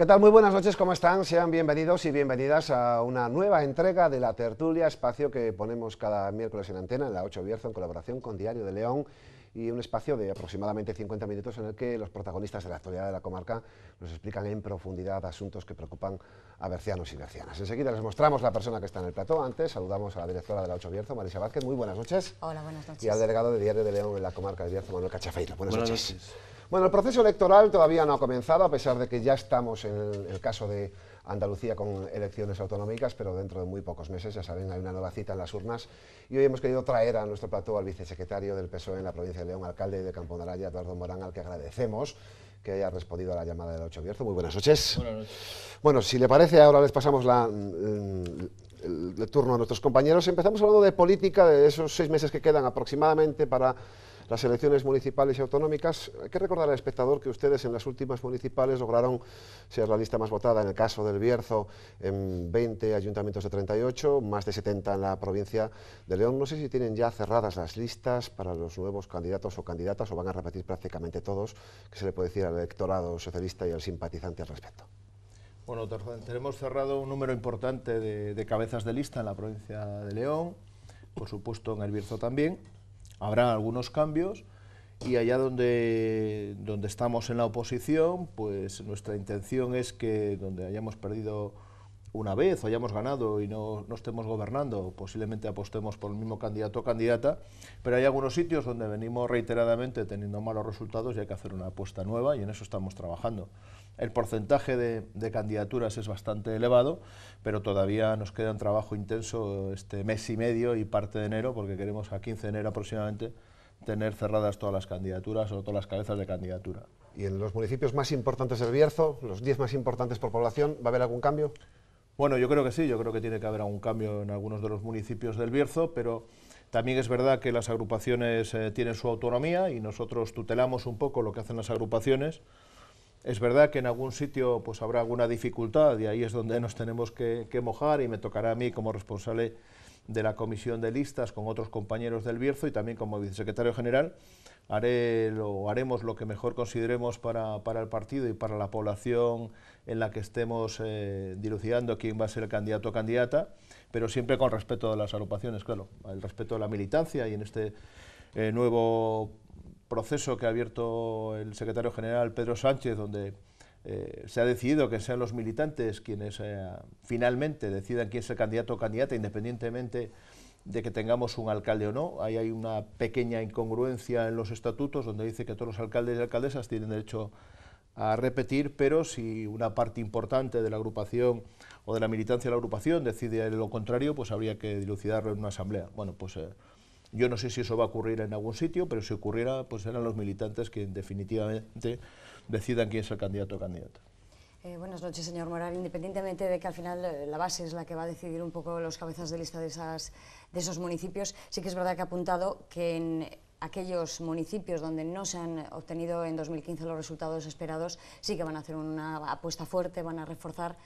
¿Qué tal? Muy buenas noches, ¿cómo están? Sean bienvenidos y bienvenidas a una nueva entrega de La Tertulia, espacio que ponemos cada miércoles en antena, en la 8 Bierzo, en colaboración con Diario de León y un espacio de aproximadamente 50 minutos en el que los protagonistas de la actualidad de la comarca nos explican en profundidad asuntos que preocupan a bercianos y bercianas. Enseguida les mostramos la persona que está en el plató. Antes saludamos a la directora de la 8 Bierzo, Marisa Vázquez. Muy buenas noches. Hola, buenas noches. Y al delegado de Diario de León en la comarca de Manuel Cachafeiro. Buenas, noches. Bueno, el proceso electoral todavía no ha comenzado, a pesar de que ya estamos en el, caso de Andalucía con elecciones autonómicas, pero dentro de muy pocos meses, ya saben, hay una nueva cita en las urnas. Y hoy hemos querido traer a nuestro plató al vicesecretario del PSOE en la provincia de León, alcalde de Araya, Eduardo Morán, al que agradecemos que haya respondido a la llamada del 8 de abierto. Muy buenas noches. Buenas noches. Bueno, si le parece, ahora les pasamos la, mm, el turno a nuestros compañeros. Empezamos hablando de política, de esos seis meses que quedan aproximadamente para las elecciones municipales y autonómicas, hay que recordar al espectador que ustedes en las últimas municipales lograron ser la lista más votada, en el caso del Bierzo, en 20 ayuntamientos de 38, más de 70 en la provincia de León. No sé si tienen ya cerradas las listas para los nuevos candidatos o candidatas o van a repetir prácticamente todos, que se le puede decir al electorado socialista y al simpatizante al respecto. Bueno, tenemos cerrado un número importante de, de, cabezas de lista en la provincia de León, por supuesto en El Bierzo también. Habrá algunos cambios y allá donde, donde estamos en la oposición, pues nuestra intención es que donde hayamos perdido una vez o hayamos ganado y no, no estemos gobernando, posiblemente apostemos por el mismo candidato o candidata, pero hay algunos sitios donde venimos reiteradamente teniendo malos resultados y hay que hacer una apuesta nueva y en eso estamos trabajando. El porcentaje de, candidaturas es bastante elevado, pero todavía nos queda un trabajo intenso este mes y medio y parte de enero, porque queremos a 15 de enero aproximadamente tener cerradas todas las candidaturas o todas las cabezas de candidatura. ¿Y en los municipios más importantes del Bierzo, los 10 más importantes por población, va a haber algún cambio? Bueno, yo creo que sí, yo creo que tiene que haber algún cambio en algunos de los municipios del Bierzo, pero también es verdad que las agrupaciones eh, tienen su autonomía y nosotros tutelamos un poco lo que hacen las agrupaciones es verdad que en algún sitio pues habrá alguna dificultad y ahí es donde nos tenemos que, mojar y me tocará a mí como responsable de la comisión de listas con otros compañeros del Bierzo y también como vicesecretario general haré lo, haremos lo que mejor consideremos para, el partido y para la población en la que estemos eh, dilucidando quién va a ser el candidato o candidata, pero siempre con respeto a las agrupaciones, claro, el respeto a la militancia y en este eh, nuevo proceso que ha abierto el secretario general Pedro Sánchez, donde eh, se ha decidido que sean los militantes quienes eh, finalmente decidan quién es el candidato o candidata, independientemente de que tengamos un alcalde o no. Ahí hay una pequeña incongruencia en los estatutos, donde dice que todos los alcaldes y alcaldesas tienen derecho a repetir, pero si una parte importante de la agrupación o de la militancia de la agrupación decide lo contrario, pues habría que dilucidarlo en una asamblea. Bueno, pues... Eh, yo no sé si eso va a ocurrir en algún sitio, pero si ocurriera, pues serán los militantes que definitivamente decidan quién es el candidato o candidata. Eh, buenas noches, señor Moral. Independientemente de que al final eh, la base es la que va a decidir un poco los cabezas de lista de, esas, de esos municipios, sí que es verdad que ha apuntado que en aquellos municipios donde no se han obtenido en 2015 los resultados esperados, sí que van a hacer una apuesta fuerte, van a reforzar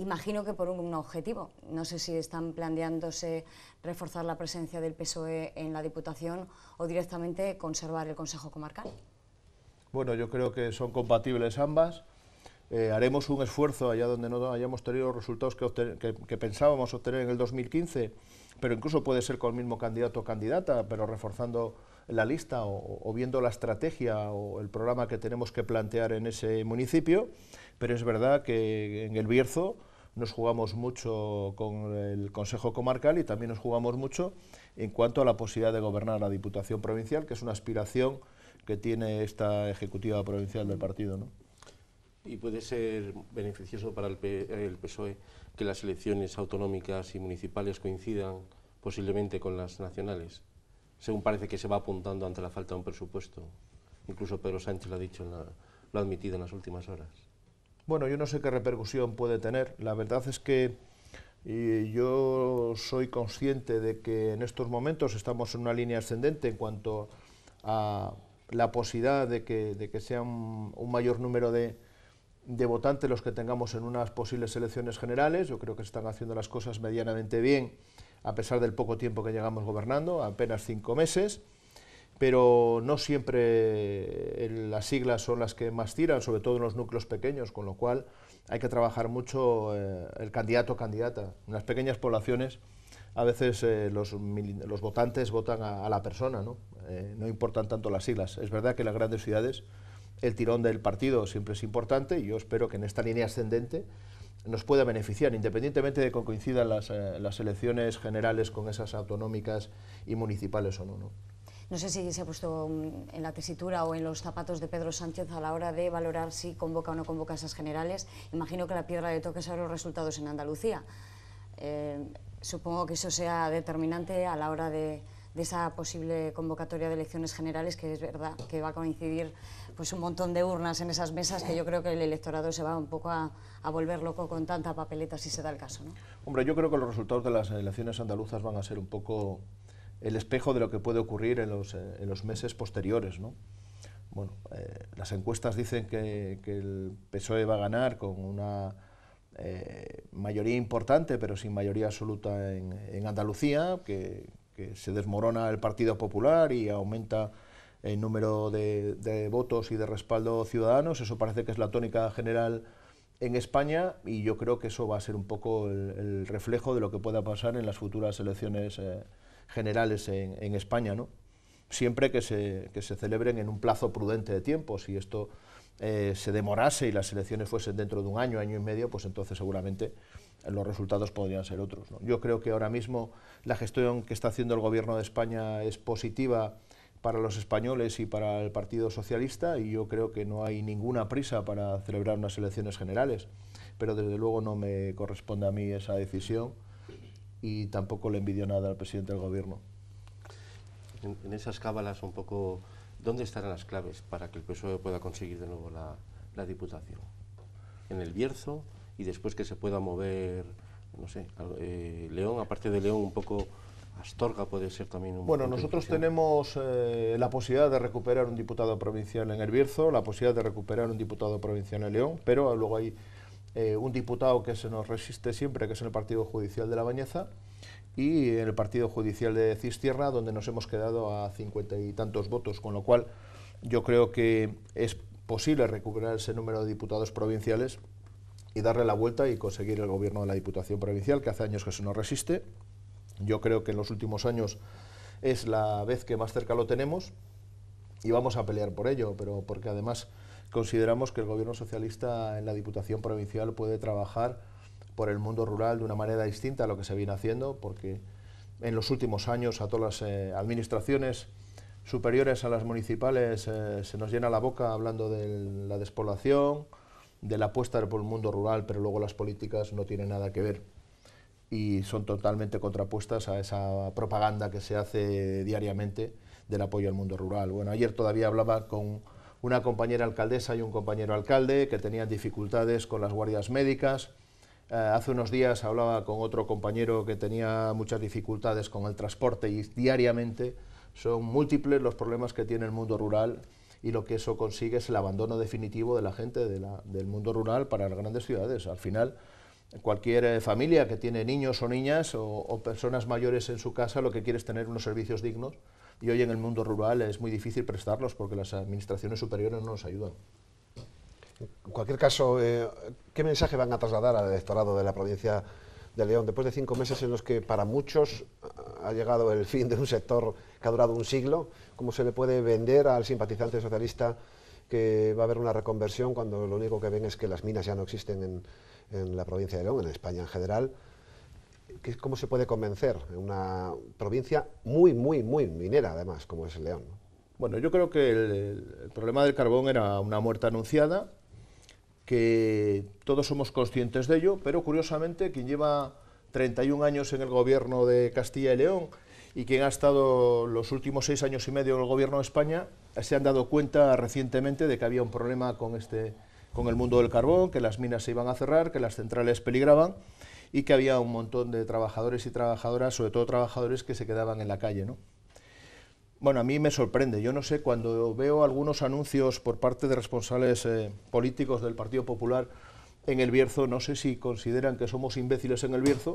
imagino que por un objetivo. No sé si están planteándose reforzar la presencia del PSOE en la Diputación o directamente conservar el Consejo Comarcal. Bueno, yo creo que son compatibles ambas. Eh, haremos un esfuerzo allá donde no hayamos tenido los resultados que, pensábamos obtener en el 2015, pero incluso puede ser con el mismo candidato o candidata, pero reforzando la lista o, viendo la estrategia o el programa que tenemos que plantear en ese municipio. Pero es verdad que en el Bierzo nos jugamos mucho con el Consejo Comarcal y también nos jugamos mucho en cuanto a la posibilidad de gobernar la Diputación Provincial, que es una aspiración que tiene esta Ejecutiva Provincial del partido. Y puede ser beneficioso para el, PSOE que las elecciones autonómicas y municipales coincidan posiblemente con las nacionales, según parece que se va apuntando ante la falta de un presupuesto. Incluso Pedro Sánchez lo ha dicho, lo ha admitido en las últimas horas. Bueno, yo no sé qué repercusión puede tener. La verdad es que eh, yo soy consciente de que en estos momentos estamos en una línea ascendente en cuanto a la posibilidad de que, sea un mayor número de, de votantes los que tengamos en unas posibles elecciones generales. Yo creo que se están haciendo las cosas medianamente bien, a pesar del poco tiempo que llegamos gobernando, apenas cinco meses pero no siempre eh, las siglas son las que más tiran, sobre todo en los núcleos pequeños, con lo cual hay que trabajar mucho eh, el candidato o candidata. En las pequeñas poblaciones a veces eh, los, votantes votan a, la persona, ¿no? importan tanto las siglas. Es verdad que en las grandes ciudades el tirón del partido siempre es importante y yo espero que en esta línea ascendente nos pueda beneficiar, independientemente de que coincidan las, elecciones generales con esas autonómicas y municipales o ¿no? No sé si se ha puesto en la tesitura o en los zapatos de Pedro Sánchez a la hora de valorar si convoca o no convoca esas generales. Imagino que la piedra de toque son los resultados en Andalucía. Eh, supongo que eso sea determinante a la hora de, esa posible convocatoria de elecciones generales, que es verdad que va a coincidir pues, un montón de urnas en esas mesas, que yo creo que el electorado se va un poco a, volver loco con tanta papeleta, si se da el caso. Hombre, yo creo que los resultados de las elecciones andaluzas van a ser un poco el espejo de lo que puede ocurrir en los, eh, en los meses posteriores. ¿no? Bueno, eh, las encuestas dicen que, el PSOE va a ganar con una eh, mayoría importante, pero sin mayoría absoluta en, Andalucía, que, se desmorona el Partido Popular y aumenta el número de, votos y de respaldo ciudadanos. Eso parece que es la tónica general en España y yo creo que eso va a ser un poco el, reflejo de lo que pueda pasar en las futuras elecciones generales en, España, siempre que se, que se, celebren en un plazo prudente de tiempo. Si esto eh, se demorase y las elecciones fuesen dentro de un año, año y medio, pues entonces seguramente los resultados podrían ser otros. Yo creo que ahora mismo la gestión que está haciendo el Gobierno de España es positiva para los españoles y para el Partido Socialista y yo creo que no hay ninguna prisa para celebrar unas elecciones generales, pero desde luego no me corresponde a mí esa decisión y tampoco le envidió nada al presidente del gobierno. En, esas cábalas un poco, ¿dónde estarán las claves para que el PSOE pueda conseguir de nuevo la, diputación? ¿En el Bierzo y después que se pueda mover, no sé, eh, León, aparte de León un poco... Astorga puede ser también un... Bueno, nosotros tenemos eh, la posibilidad de recuperar un diputado provincial en El Bierzo, la posibilidad de recuperar un diputado provincial en León, pero luego hay eh, un diputado que se nos resiste siempre, que es en el Partido Judicial de La Bañeza, y en el Partido Judicial de Cistierra, donde nos hemos quedado a cincuenta y tantos votos, con lo cual yo creo que es posible recuperar ese número de diputados provinciales y darle la vuelta y conseguir el gobierno de la Diputación Provincial, que hace años que se nos resiste. Yo creo que en los últimos años es la vez que más cerca lo tenemos y vamos a pelear por ello, pero porque además consideramos que el gobierno socialista en la Diputación Provincial puede trabajar por el mundo rural de una manera distinta a lo que se viene haciendo, porque en los últimos años a todas las eh, administraciones superiores a las municipales eh, se nos llena la boca hablando de la despoblación, de la apuesta por el mundo rural, pero luego las políticas no tienen nada que ver y son totalmente contrapuestas a esa propaganda que se hace diariamente del apoyo al mundo rural. Bueno, ayer todavía hablaba con una compañera alcaldesa y un compañero alcalde que tenían dificultades con las guardias médicas. Eh, hace unos días hablaba con otro compañero que tenía muchas dificultades con el transporte y diariamente son múltiples los problemas que tiene el mundo rural y lo que eso consigue es el abandono definitivo de la gente del mundo rural para las grandes ciudades. Al final, cualquier eh, familia que tiene niños o niñas o, o, personas mayores en su casa lo que quiere es tener unos servicios dignos y hoy en el mundo rural es muy difícil prestarlos porque las administraciones superiores no nos ayudan. En cualquier caso, eh, ¿qué mensaje van a trasladar al electorado de la provincia de León después de cinco meses en los que para muchos ha llegado el fin de un sector que ha durado un siglo? ¿Cómo se le puede vender al simpatizante socialista que va a haber una reconversión cuando lo único que ven es que las minas ya no existen en, en la provincia de León, en España en general? cómo se puede convencer en una provincia muy, muy, muy minera, además, como es León. Bueno, yo creo que el, problema del carbón era una muerte anunciada, que todos somos conscientes de ello, pero curiosamente quien lleva 31 años en el gobierno de Castilla y León y quien ha estado los últimos seis años y medio en el gobierno de España, se han dado cuenta recientemente de que había un problema con, este, con el mundo del carbón, que las minas se iban a cerrar, que las centrales peligraban y que había un montón de trabajadores y trabajadoras, sobre todo trabajadores que se quedaban en la calle, Bueno, a mí me sorprende. Yo no sé, cuando veo algunos anuncios por parte de responsables eh, políticos del Partido Popular en el Bierzo, no sé si consideran que somos imbéciles en el Bierzo.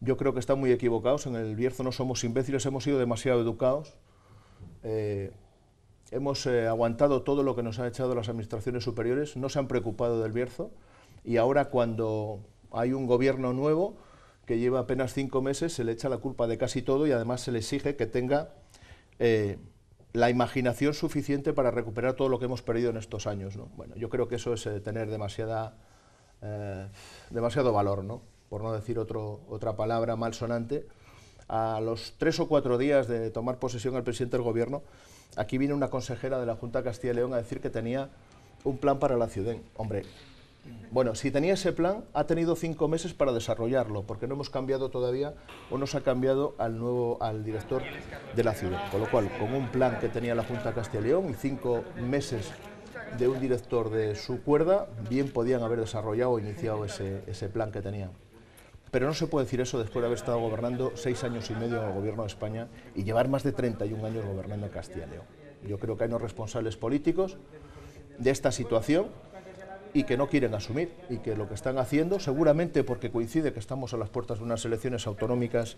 Yo creo que están muy equivocados. En el Bierzo no somos imbéciles, hemos sido demasiado educados. Eh, hemos eh, aguantado todo lo que nos han echado las administraciones superiores, no se han preocupado del Bierzo. Y ahora cuando hay un gobierno nuevo que lleva apenas cinco meses, se le echa la culpa de casi todo y además se le exige que tenga eh, la imaginación suficiente para recuperar todo lo que hemos perdido en estos años. Bueno, yo creo que eso es eh, tener eh, demasiado valor, ¿no? por no decir otra palabra malsonante. A los tres o cuatro días de tomar posesión al presidente del gobierno, aquí viene una consejera de la Junta de Castilla y León a decir que tenía un plan para la ciudad. Hombre, bueno, si tenía ese plan, ha tenido cinco meses para desarrollarlo, porque no hemos cambiado todavía o no ha cambiado al nuevo al director de la ciudad. Con lo cual, con un plan que tenía la Junta de Castilla y León y cinco meses de un director de su cuerda, bien podían haber desarrollado o iniciado ese, plan que tenían. Pero no se puede decir eso después de haber estado gobernando seis años y medio en el gobierno de España y llevar más de 31 años gobernando en Castilla y León. Yo creo que hay unos responsables políticos de esta situación y que no quieren asumir y que lo que están haciendo, seguramente porque coincide que estamos a las puertas de unas elecciones autonómicas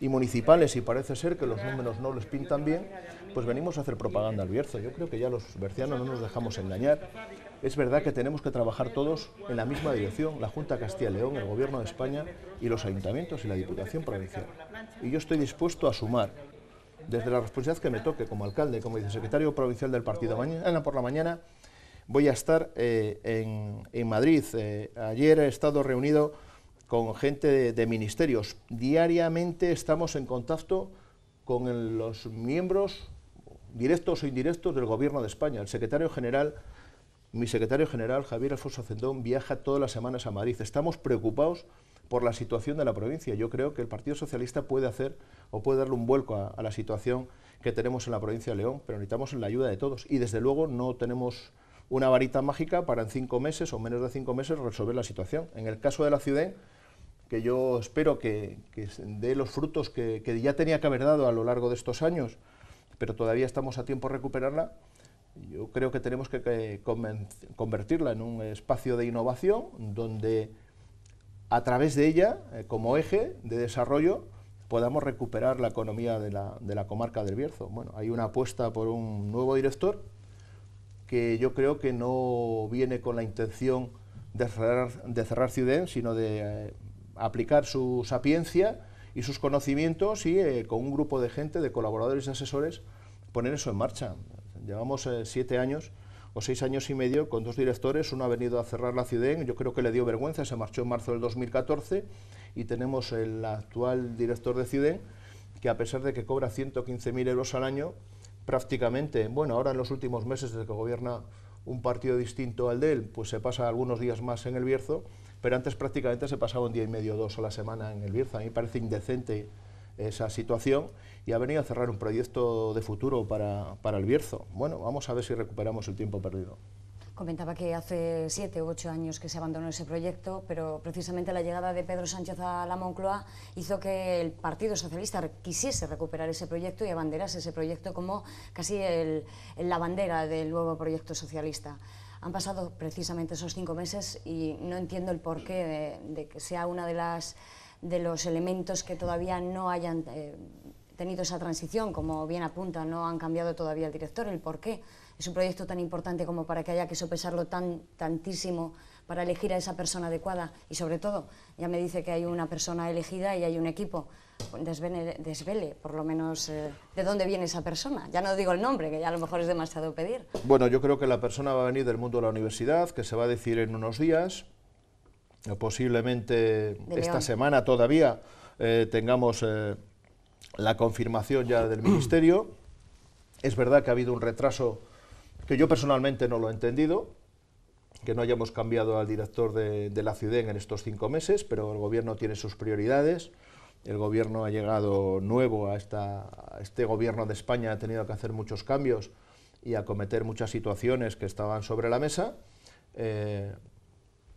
y municipales y parece ser que los números no les pintan bien, pues venimos a hacer propaganda al Bierzo. Yo creo que ya los bercianos no nos dejamos engañar. Es verdad que tenemos que trabajar todos en la misma dirección, la Junta Castilla y León, el Gobierno de España y los ayuntamientos y la Diputación Provincial. Y yo estoy dispuesto a sumar desde la responsabilidad que me toque como alcalde, como vicesecretario provincial del partido mañana por la mañana, voy a estar eh, en, Madrid. Eh, ayer he estado reunido con gente de, ministerios. Diariamente estamos en contacto con los miembros directos o indirectos del Gobierno de España. El secretario general, mi secretario general, Javier Alfonso Zendón, viaja todas las semanas a Madrid. Estamos preocupados por la situación de la provincia. Yo creo que el Partido Socialista puede hacer o puede darle un vuelco a la situación que tenemos en la provincia de León, pero necesitamos la ayuda de todos. Y desde luego no tenemos una varita mágica para en cinco meses o menos de cinco meses resolver la situación. En el caso de la ciudad, que yo espero que, dé los frutos que, ya tenía que haber dado a lo largo de estos años, pero todavía estamos a tiempo de recuperarla, yo creo que tenemos que, convertirla en un espacio de innovación donde a través de ella, eh, como eje de desarrollo, podamos recuperar la economía de la, de la comarca del Bierzo. Bueno, hay una apuesta por un nuevo director que yo creo que no viene con la intención de cerrar, de sino de eh, aplicar su sapiencia y sus conocimientos y eh, con un grupo de gente, de colaboradores y asesores, poner eso en marcha. Llevamos eh, siete años o seis años y medio con dos directores, uno ha venido a cerrar la Ciudén, yo creo que le dio vergüenza, se marchó en marzo del 2014 y tenemos el actual director de Ciudén, que a pesar de que cobra 115.000 euros al año, prácticamente, bueno, ahora en los últimos meses desde que gobierna un partido distinto al de él, pues se pasa algunos días más en el Bierzo, pero antes prácticamente se pasaba un día y medio, dos a la semana en el Bierzo. A mí me parece indecente esa situación y ha venido a cerrar un proyecto de futuro para, para el Bierzo. Bueno, vamos a ver si recuperamos el tiempo perdido. Comentaba que hace siete u ocho años que se abandonó ese proyecto, pero precisamente la llegada de Pedro Sánchez a la Moncloa hizo que el Partido Socialista quisiese recuperar ese proyecto y abanderase ese proyecto como casi el, la bandera del nuevo proyecto socialista. Han pasado precisamente esos cinco meses y no entiendo el porqué de, de que sea uno de, las, de los elementos que todavía no hayan eh, tenido esa transición, como bien apunta, no han cambiado todavía el director, el porqué. qué es un proyecto tan importante como para que haya que sopesarlo tan, tantísimo para elegir a esa persona adecuada y sobre todo, ya me dice que hay una persona elegida y hay un equipo. desvele, por lo menos eh, de dónde viene esa persona. Ya no digo el nombre, que ya a lo mejor es demasiado pedir. Bueno, yo creo que la persona va a venir del mundo de la universidad, que se va a decir en unos días, eh, posiblemente esta semana todavía eh, tengamos la confirmación ya del Ministerio. Es verdad que ha habido un retraso que yo personalmente no lo he entendido, que no hayamos cambiado al director de, la ciudad en estos cinco meses, pero el gobierno tiene sus prioridades, el gobierno ha llegado nuevo a, esta, este gobierno de España, ha tenido que hacer muchos cambios y acometer muchas situaciones que estaban sobre la mesa. Eh,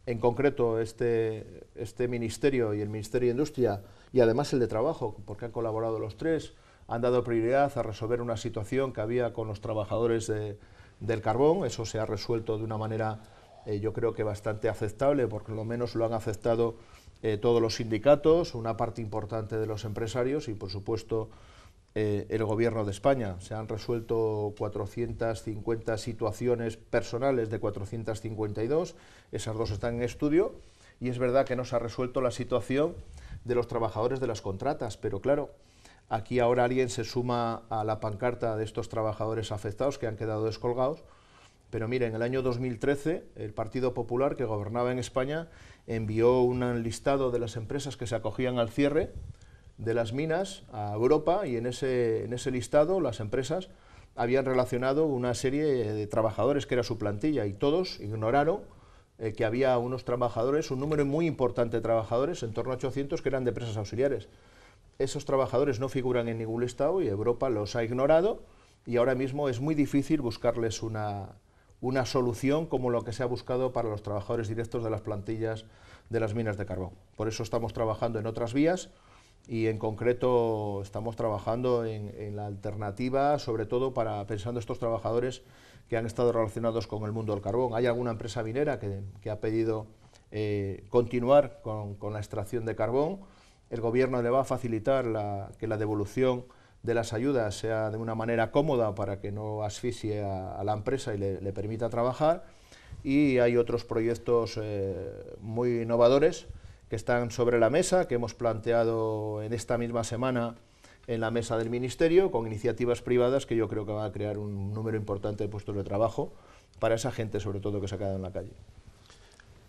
en concreto, este, este ministerio y el Ministerio de Industria, y además el de Trabajo, porque han colaborado los tres, han dado prioridad a resolver una situación que había con los trabajadores de, del carbón. Eso se ha resuelto de una manera, eh, yo creo que bastante aceptable, porque lo menos lo han aceptado eh, todos los sindicatos, una parte importante de los empresarios y, por supuesto, eh, el Gobierno de España. Se han resuelto 450 situaciones personales de 452, esas dos están en estudio, y es verdad que no se ha resuelto la situación de los trabajadores de las contratas, pero claro, Aquí ahora alguien se suma a la pancarta de estos trabajadores afectados que han quedado descolgados. Pero mire, en el año 2013 el Partido Popular que gobernaba en España envió un listado de las empresas que se acogían al cierre de las minas a Europa y en ese, en ese listado las empresas habían relacionado una serie de trabajadores que era su plantilla y todos ignoraron eh, que había unos trabajadores, un número muy importante de trabajadores, en torno a 800, que eran de empresas auxiliares esos trabajadores no figuran en ningún estado y Europa los ha ignorado y ahora mismo es muy difícil buscarles una, solución como lo que se ha buscado para los trabajadores directos de las plantillas de las minas de carbón. Por eso estamos trabajando en otras vías y en concreto estamos trabajando en, la alternativa, sobre todo para pensando estos trabajadores que han estado relacionados con el mundo del carbón. Hay alguna empresa minera que, ha pedido eh, continuar con, la extracción de carbón el gobierno le va a facilitar que la devolución de las ayudas sea de una manera cómoda para que no asfixie a, la empresa y le, permita trabajar. Y hay otros proyectos eh, muy innovadores que están sobre la mesa, que hemos planteado en esta misma semana en la mesa del Ministerio, con iniciativas privadas que yo creo que va a crear un número importante de puestos de trabajo para esa gente, sobre todo, que se ha quedado en la calle.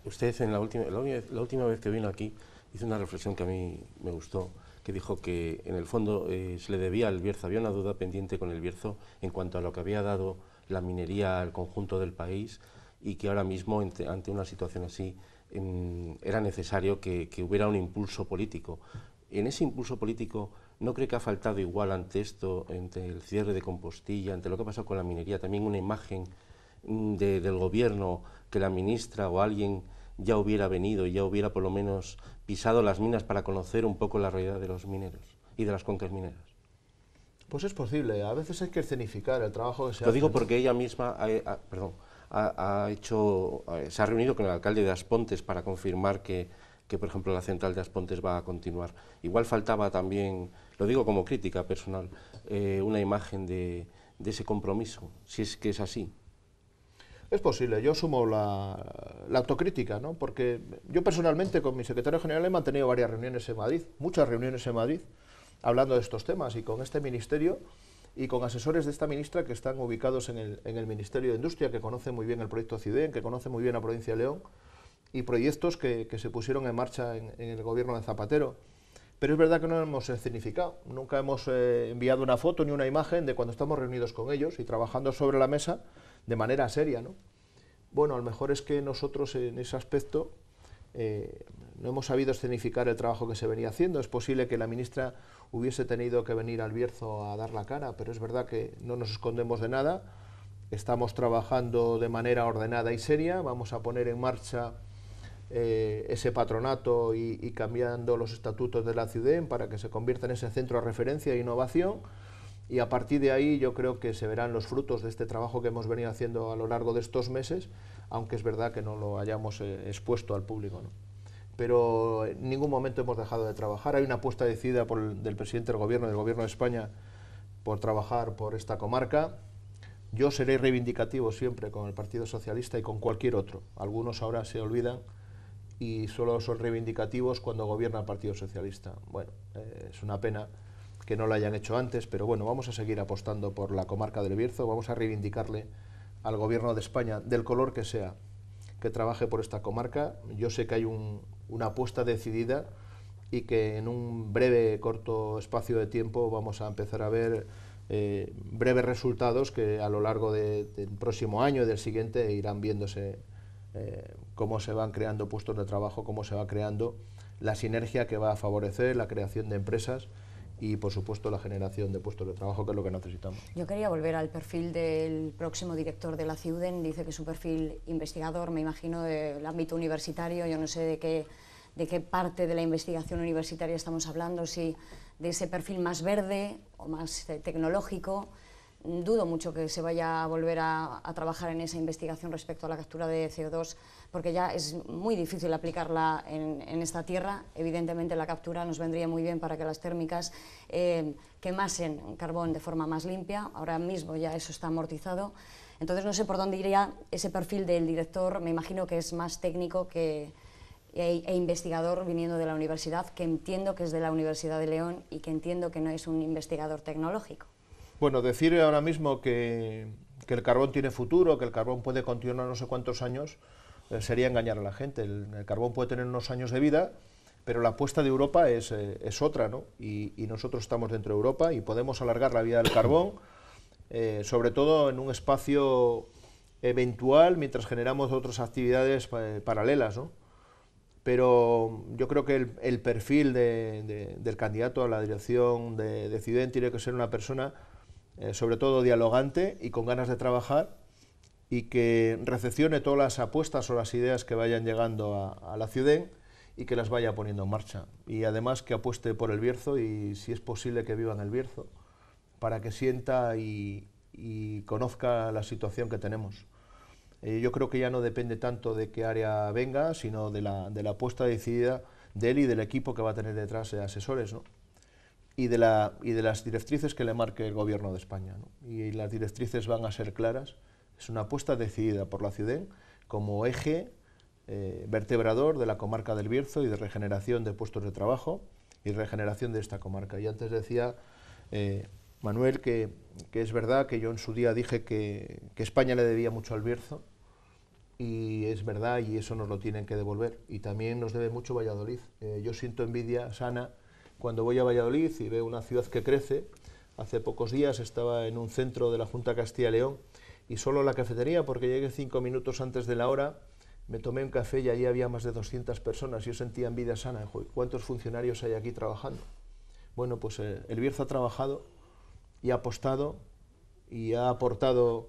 Usted, en la última, la última vez que vino aquí, hizo una reflexión que a mí me gustó, que dijo que en el fondo eh, se le debía al Bierzo, había una duda pendiente con el Bierzo en cuanto a lo que había dado la minería al conjunto del país y que ahora mismo ante una situación así era necesario que, hubiera un impulso político. En ese impulso político, ¿no cree que ha faltado igual ante esto, ante el cierre de Compostilla, ante lo que ha pasado con la minería, también una imagen mm, del gobierno que la ministra o alguien ya hubiera venido, y ya hubiera por lo menos pisado las minas para conocer un poco la realidad de los mineros y de las concas mineras. Pues es posible, a veces hay que escenificar el trabajo que se Lo hace. Lo digo porque ella misma, ha, hecho, eh, se ha reunido con el alcalde de Aspontes para confirmar que, por ejemplo, la central de Aspontes va a continuar. Igual faltaba también, lo digo como crítica personal, eh, una imagen de ese compromiso, si es que es así. Es posible, yo sumo la, autocrítica, porque yo personalmente con mi secretario general he mantenido varias reuniones en Madrid, muchas reuniones en Madrid, hablando de estos temas y con este ministerio y con asesores de esta ministra que están ubicados en el, Ministerio de Industria, que conoce muy bien el proyecto CIDEN, que conoce muy bien la provincia de León y proyectos que, se pusieron en marcha en el gobierno de Zapatero pero es verdad que no hemos escenificado, nunca hemos eh, enviado una foto ni una imagen de cuando estamos reunidos con ellos y trabajando sobre la mesa de manera seria. ¿no? Bueno, a lo mejor es que nosotros en ese aspecto eh, no hemos sabido escenificar el trabajo que se venía haciendo. Es posible que la ministra hubiese tenido que venir al Bierzo a dar la cara, pero es verdad que no nos escondemos de nada. Estamos trabajando de manera ordenada y seria, vamos a poner en marcha eh, ese patronato y, cambiando los estatutos de la ciudad para que se convierta en ese centro de referencia e innovación. Y a partir de ahí yo creo que se verán los frutos de este trabajo que hemos venido haciendo a lo largo de estos meses, aunque es verdad que no lo hayamos eh, expuesto al público. ¿no? Pero en ningún momento hemos dejado de trabajar. Hay una apuesta decidida por del presidente del Gobierno, del Gobierno de España, por trabajar por esta comarca. Yo seré reivindicativo siempre con el Partido Socialista y con cualquier otro. Algunos ahora se olvidan y solo son reivindicativos cuando gobierna el Partido Socialista. Bueno, eh, es una pena que no lo hayan hecho antes, pero bueno, vamos a seguir apostando por la comarca del Bierzo, vamos a reivindicarle al gobierno de España, del color que sea, que trabaje por esta comarca. Yo sé que hay una apuesta decidida y que en un breve, corto espacio de tiempo vamos a empezar a ver eh, breves resultados que a lo largo del próximo año y del siguiente irán viéndose eh, cómo se van creando puestos de trabajo, cómo se va creando la sinergia que va a favorecer la creación de empresas y por supuesto la generación de puestos de trabajo, que es lo que necesitamos. Yo quería volver al perfil del próximo director de la CIUDEN, dice que su perfil investigador, me imagino del ámbito universitario, yo no sé de qué, de qué parte de la investigación universitaria estamos hablando, si de ese perfil más verde o más tecnológico, dudo mucho que se vaya a volver a, trabajar en esa investigación respecto a la captura de CO2, porque ya es muy difícil aplicarla en, esta tierra. Evidentemente la captura nos vendría muy bien para que las térmicas eh, quemasen carbón de forma más limpia. Ahora mismo ya eso está amortizado. Entonces no sé por dónde iría ese perfil del director. Me imagino que es más técnico que, e, e investigador viniendo de la universidad, que entiendo que es de la Universidad de León y que entiendo que no es un investigador tecnológico. Bueno, decir ahora mismo que, el carbón tiene futuro, que el carbón puede continuar no sé cuántos años, eh, sería engañar a la gente. El, carbón puede tener unos años de vida, pero la apuesta de Europa es, eh, otra, ¿no? Y, nosotros estamos dentro de Europa y podemos alargar la vida del carbón, eh, sobre todo en un espacio eventual mientras generamos otras actividades paralelas, ¿no? pero yo creo que el, perfil del candidato a la dirección de, de tiene que ser una persona eh, sobre todo dialogante y con ganas de trabajar y que recepcione todas las apuestas o las ideas que vayan llegando a, la ciudad y que las vaya poniendo en marcha. Y además que apueste por el Bierzo y si es posible que viva en el Bierzo, para que sienta y, conozca la situación que tenemos. Eh, yo creo que ya no depende tanto de qué área venga, sino de la, de la apuesta decidida de él y del equipo que va a tener detrás de asesores. ¿no? y de, la, y de las directrices que le marque el Gobierno de España. Y, las directrices van a ser claras. Es una apuesta decidida por la ciudad como eje eh, vertebrador de la comarca del Bierzo y de regeneración de puestos de trabajo y regeneración de esta comarca. Y antes decía eh, Manuel que, es verdad que yo en su día dije que, España le debía mucho al Bierzo y es verdad y eso nos lo tienen que devolver. Y también nos debe mucho Valladolid. Eh, yo siento envidia sana cuando voy a Valladolid y veo una ciudad que crece, hace pocos días estaba en un centro de la Junta Castilla y León y solo la cafetería, porque llegué cinco minutos antes de la hora, me tomé un café y allí había más de 200 personas. Yo sentía en vida sana, ¿cuántos funcionarios hay aquí trabajando? Bueno, pues eh, el Bierzo ha trabajado y ha apostado y ha aportado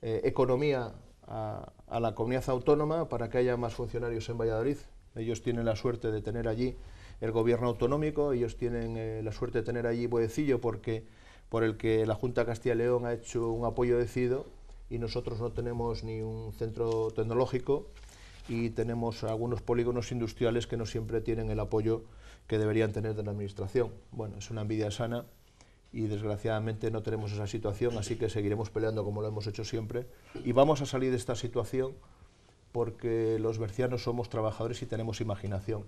eh, economía a, a la comunidad autónoma para que haya más funcionarios en Valladolid. Ellos tienen la suerte de tener allí el gobierno autonómico. Ellos tienen eh, la suerte de tener allí Boecillo porque, por el que la Junta Castilla y León ha hecho un apoyo decidido y nosotros no tenemos ni un centro tecnológico y tenemos algunos polígonos industriales que no siempre tienen el apoyo que deberían tener de la Administración. Bueno, es una envidia sana y desgraciadamente no tenemos esa situación, así que seguiremos peleando como lo hemos hecho siempre y vamos a salir de esta situación porque los bercianos somos trabajadores y tenemos imaginación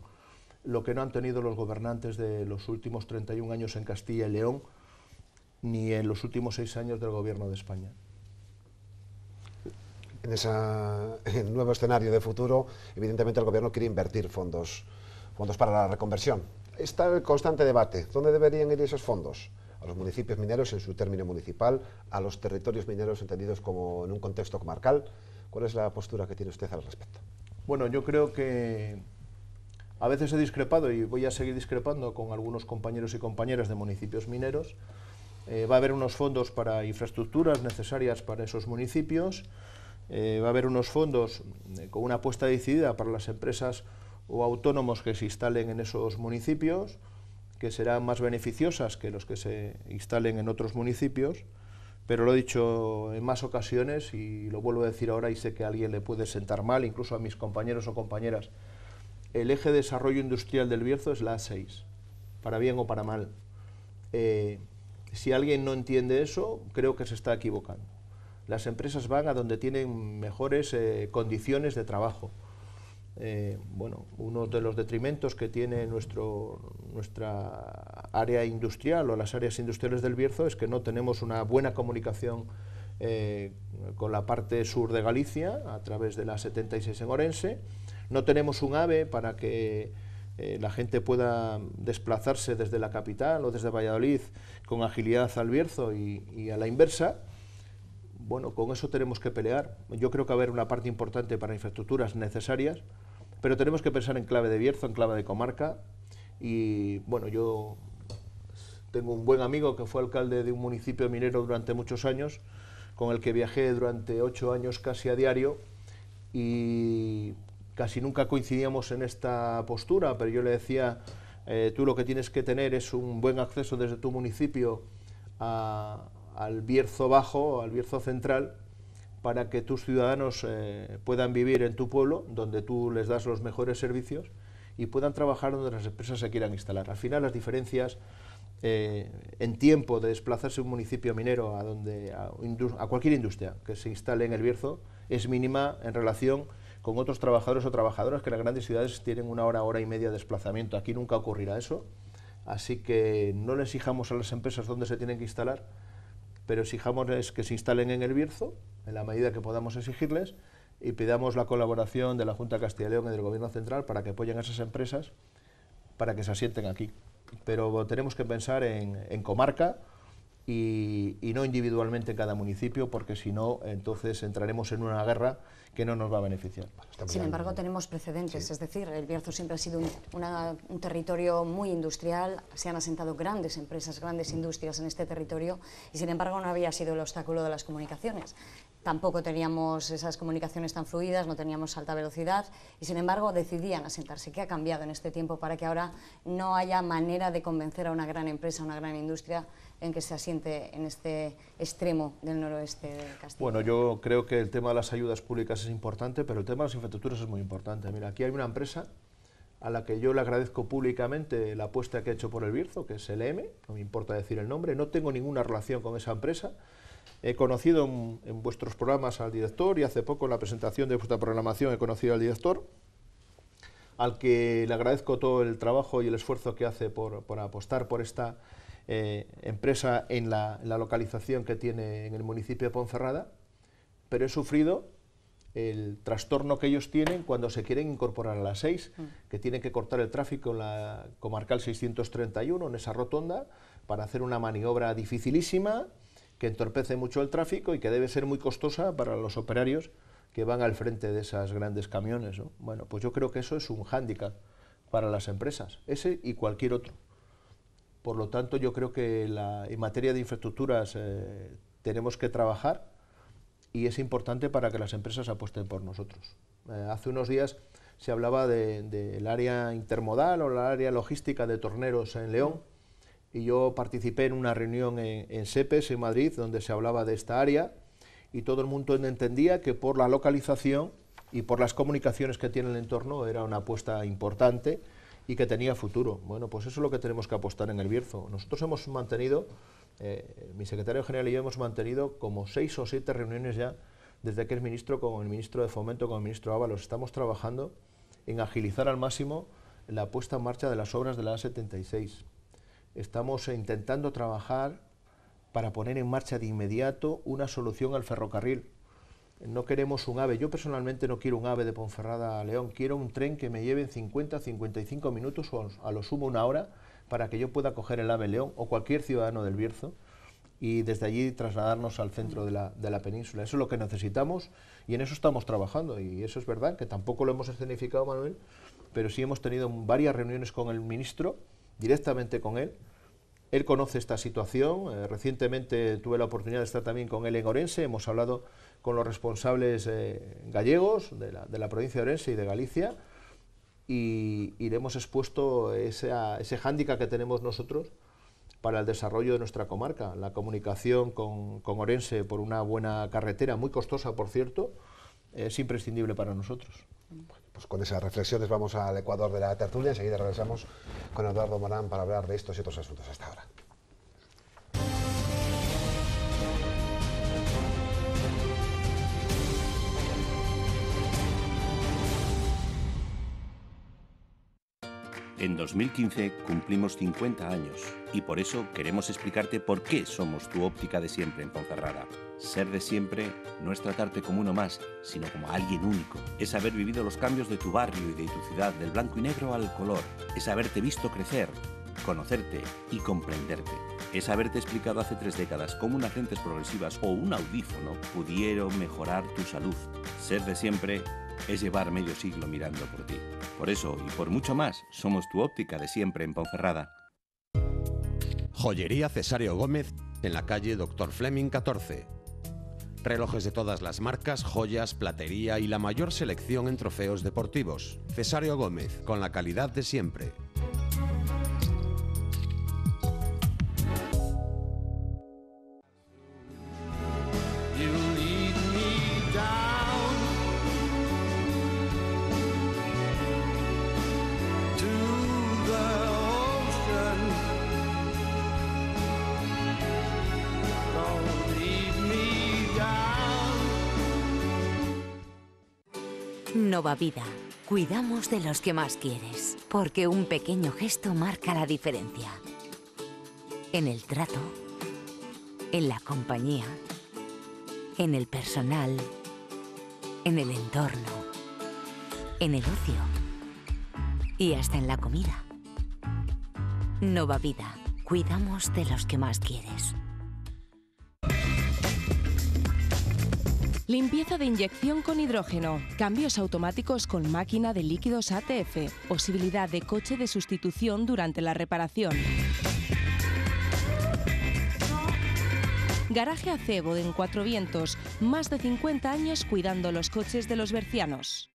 lo que no han tenido los gobernantes de los últimos 31 años en Castilla y León, ni en los últimos seis años del gobierno de España. En ese nuevo escenario de futuro, evidentemente el gobierno quiere invertir fondos, fondos para la reconversión. Está el constante debate, ¿dónde deberían ir esos fondos? a los municipios mineros en su término municipal, a los territorios mineros entendidos como en un contexto comarcal. ¿Cuál es la postura que tiene usted al respecto? Bueno, yo creo que a veces he discrepado y voy a seguir discrepando con algunos compañeros y compañeras de municipios mineros. Eh, va a haber unos fondos para infraestructuras necesarias para esos municipios. Eh, va a haber unos fondos eh, con una apuesta decidida para las empresas o autónomos que se instalen en esos municipios, que serán más beneficiosas que los que se instalen en otros municipios, pero lo he dicho en más ocasiones y lo vuelvo a decir ahora y sé que a alguien le puede sentar mal, incluso a mis compañeros o compañeras el eje de desarrollo industrial del Bierzo es la A6, para bien o para mal. Eh, si alguien no entiende eso, creo que se está equivocando. Las empresas van a donde tienen mejores eh, condiciones de trabajo. Eh, bueno, uno de los detrimentos que tiene nuestro, nuestra área industrial o las áreas industriales del Bierzo es que no tenemos una buena comunicación con la parte sur de Galicia a través de la 76 en Orense no tenemos un AVE para que eh, la gente pueda desplazarse desde la capital o desde Valladolid con agilidad al Bierzo y, a la inversa. Bueno, con eso tenemos que pelear. Yo creo que va haber una parte importante para infraestructuras necesarias, pero tenemos que pensar en clave de Bierzo, en clave de comarca. Y bueno, yo tengo un buen amigo que fue alcalde de un municipio minero durante muchos años, con el que viajé durante ocho años casi a diario. Y casi nunca coincidíamos en esta postura, pero yo le decía, eh, tú lo que tienes que tener es un buen acceso desde tu municipio al Bierzo Bajo, al Bierzo Central, para que tus ciudadanos eh, puedan vivir en tu pueblo, donde tú les das los mejores servicios, y puedan trabajar donde las empresas se quieran instalar. Al final las diferencias eh, en tiempo de desplazarse un municipio minero a, donde, a, a, cualquier industria que se instale en el Bierzo es mínima en relación con otros trabajadores o trabajadoras que en las grandes ciudades tienen una hora, hora y media de desplazamiento. Aquí nunca ocurrirá eso, así que no le exijamos a las empresas dónde se tienen que instalar, pero exijamos que se instalen en el Bierzo, en la medida que podamos exigirles, y pidamos la colaboración de la Junta de Castilla y León y del Gobierno Central para que apoyen a esas empresas para que se asienten aquí. Pero tenemos que pensar en comarca, y, no individualmente cada municipio, porque si no, entonces entraremos en una guerra que no nos va a beneficiar. Sin embargo, tenemos precedentes, es decir, el Bierzo siempre ha sido un, un, territorio muy industrial, se han asentado grandes empresas, grandes industrias en este territorio, y sin embargo no había sido el obstáculo de las comunicaciones. Tampoco teníamos esas comunicaciones tan fluidas, no teníamos alta velocidad, y sin embargo decidían asentarse. ¿Qué ha cambiado en este tiempo para que ahora no haya manera de convencer a una gran empresa, a una gran industria, en que se asiente en este extremo del noroeste de Castilla. Bueno, yo creo que el tema de las ayudas públicas es importante, pero el tema de las infraestructuras es muy importante. Mira, aquí hay una empresa a la que yo le agradezco públicamente la apuesta que ha hecho por el Virzo, que es M. no me importa decir el nombre, no tengo ninguna relación con esa empresa. He conocido en, vuestros programas al director y hace poco en la presentación de vuestra programación he conocido al director al que le agradezco todo el trabajo y el esfuerzo que hace por, por, apostar por esta eh, empresa en la, localización que tiene en el municipio de Ponferrada, pero he sufrido el trastorno que ellos tienen cuando se quieren incorporar a las 6, mm. que tienen que cortar el tráfico en la comarcal 631, en esa rotonda, para hacer una maniobra dificilísima, que entorpece mucho el tráfico y que debe ser muy costosa para los operarios que van al frente de esas grandes camiones. Bueno, pues yo creo que eso es un hándicap para las empresas, ese y cualquier otro. Por lo tanto, yo creo que en materia de infraestructuras eh, tenemos que trabajar y es importante para que las empresas apuesten por nosotros. Eh, hace unos días se hablaba del área intermodal o la área logística de torneros en León y yo participé en una reunión en, en SEPES, en Madrid, donde se hablaba de esta área y todo el mundo entendía que por la localización y por las comunicaciones que tiene el entorno era una apuesta importante y que tenía futuro. Bueno, pues eso es lo que tenemos que apostar en el Bierzo. Nosotros hemos mantenido, eh, mi secretario general y yo hemos mantenido como seis o siete reuniones ya desde que el ministro con el ministro de Fomento, con el ministro Ábalos. Estamos trabajando en agilizar al máximo la puesta en marcha de las obras de la A76. Estamos intentando trabajar para poner en marcha de inmediato una solución al ferrocarril no queremos un ave. Yo personalmente no quiero un ave de Ponferrada a León. Quiero un tren que me lleve en 50, 55 minutos o a lo sumo una hora para que yo pueda coger el ave León o cualquier ciudadano del Bierzo y desde allí trasladarnos al centro de la, de la, península. Eso es lo que necesitamos y en eso estamos trabajando. Y eso es verdad, que tampoco lo hemos escenificado, Manuel, pero sí hemos tenido varias reuniones con el ministro, directamente con él, él conoce esta situación. Eh, recientemente tuve la oportunidad de estar también con él en Orense. Hemos hablado con los responsables eh, gallegos de la, provincia de Orense y de Galicia y, le hemos expuesto ese, ese hándicap que tenemos nosotros para el desarrollo de nuestra comarca. La comunicación con, Orense por una buena carretera, muy costosa por cierto, es imprescindible para nosotros. Pues con esas reflexiones vamos al Ecuador de la tertulia. Enseguida regresamos con Eduardo Morán para hablar de estos y otros asuntos. Hasta ahora. En 2015 cumplimos 50 años y por eso queremos explicarte por qué somos tu óptica de siempre en Ponferrada. Ser de siempre no es tratarte como uno más, sino como alguien único. Es haber vivido los cambios de tu barrio y de tu ciudad, del blanco y negro al color. Es haberte visto crecer, conocerte y comprenderte. Es haberte explicado hace tres décadas cómo unas lentes progresivas o un audífono pudieron mejorar tu salud. Ser de siempre es llevar medio siglo mirando por ti. Por eso y por mucho más, somos tu óptica de siempre en Ponferrada. Joyería Cesario Gómez en la calle Doctor Fleming 14. Relojes de todas las marcas, joyas, platería y la mayor selección en trofeos deportivos. Cesario Gómez, con la calidad de siempre. Vida. Cuidamos de los que más quieres, porque un pequeño gesto marca la diferencia. En el trato, en la compañía, en el personal, en el entorno, en el ocio y hasta en la comida. Nova Vida, cuidamos de los que más quieres. limpieza de inyección con hidrógeno, cambios automáticos con máquina de líquidos ATF, posibilidad de coche de sustitución durante la reparación. Garaje Acebo en Cuatro Vientos, más de 50 años cuidando los coches de los bercianos.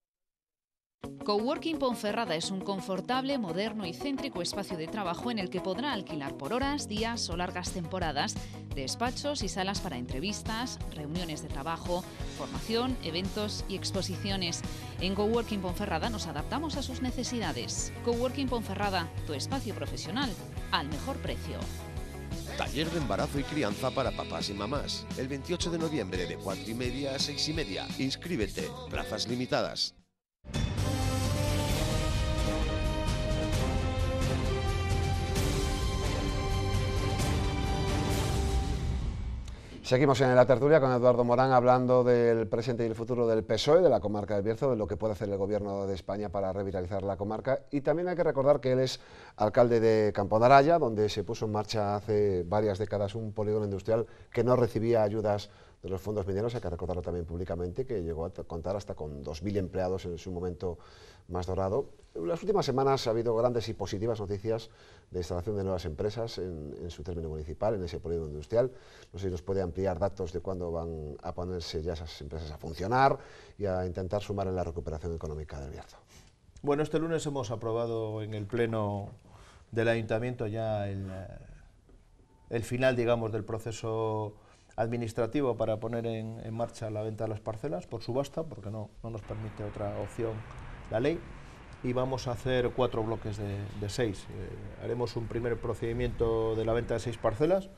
Coworking Ponferrada es un confortable, moderno y céntrico espacio de trabajo en el que podrá alquilar por horas, días o largas temporadas despachos y salas para entrevistas, reuniones de trabajo, formación, eventos y exposiciones. En Coworking Ponferrada nos adaptamos a sus necesidades. Coworking Ponferrada, tu espacio profesional al mejor precio. Taller de embarazo y crianza para papás y mamás. El 28 de noviembre de 4 y media a 6 y media. Inscríbete. Plazas limitadas. Seguimos en la tertulia con Eduardo Morán hablando del presente y el futuro del PSOE, de la comarca del Bierzo, de lo que puede hacer el gobierno de España para revitalizar la comarca. Y también hay que recordar que él es alcalde de Campodaraya, donde se puso en marcha hace varias décadas un polígono industrial que no recibía ayudas de los fondos mineros, hay que recordarlo también públicamente, que llegó a contar hasta con 2.000 empleados en su momento más dorado. En las últimas semanas ha habido grandes y positivas noticias de instalación de nuevas empresas en, su término municipal, en ese polígono industrial. No sé si nos puede ampliar datos de cuándo van a ponerse ya esas empresas a funcionar y a intentar sumar en la recuperación económica del Bierzo. Bueno, este lunes hemos aprobado en el Pleno del Ayuntamiento ya el, eh, final, digamos, del proceso administrativo para poner en, marcha la venta de las parcelas por subasta, porque no nos permite otra opción la ley y vamos a hacer cuatro bloques de, seis. Eh, haremos un primer procedimiento de la venta de seis parcelas,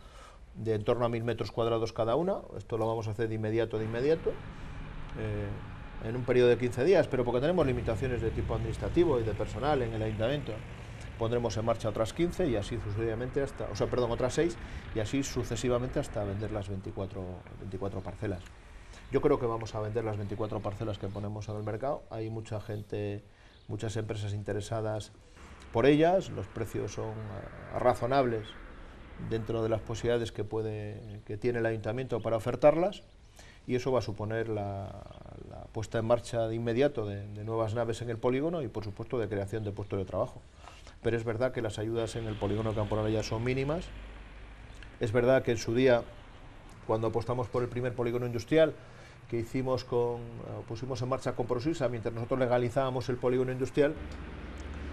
de en torno a mil metros cuadrados cada una. Esto lo vamos a hacer de inmediato, de inmediato, eh, en un periodo de 15 días, pero porque tenemos limitaciones de tipo administrativo y de personal en el ayuntamiento. Pondremos en marcha otras 15 y así sucesivamente hasta, o sea, perdón, otras seis y así sucesivamente hasta vender las 24, 24 parcelas. Yo creo que vamos a vender las 24 parcelas que ponemos en el mercado. Hay mucha gente muchas empresas interesadas por ellas, los precios son eh, razonables dentro de las posibilidades que, puede, que tiene el ayuntamiento para ofertarlas y eso va a suponer la, puesta en marcha de inmediato de, nuevas naves en el polígono y por supuesto de creación de puestos de trabajo. Pero es verdad que las ayudas en el polígono Camporal ya son mínimas, es verdad que en su día, cuando apostamos por el primer polígono industrial, que hicimos con, eh, pusimos en marcha con Prosisa, mientras nosotros legalizábamos el polígono industrial,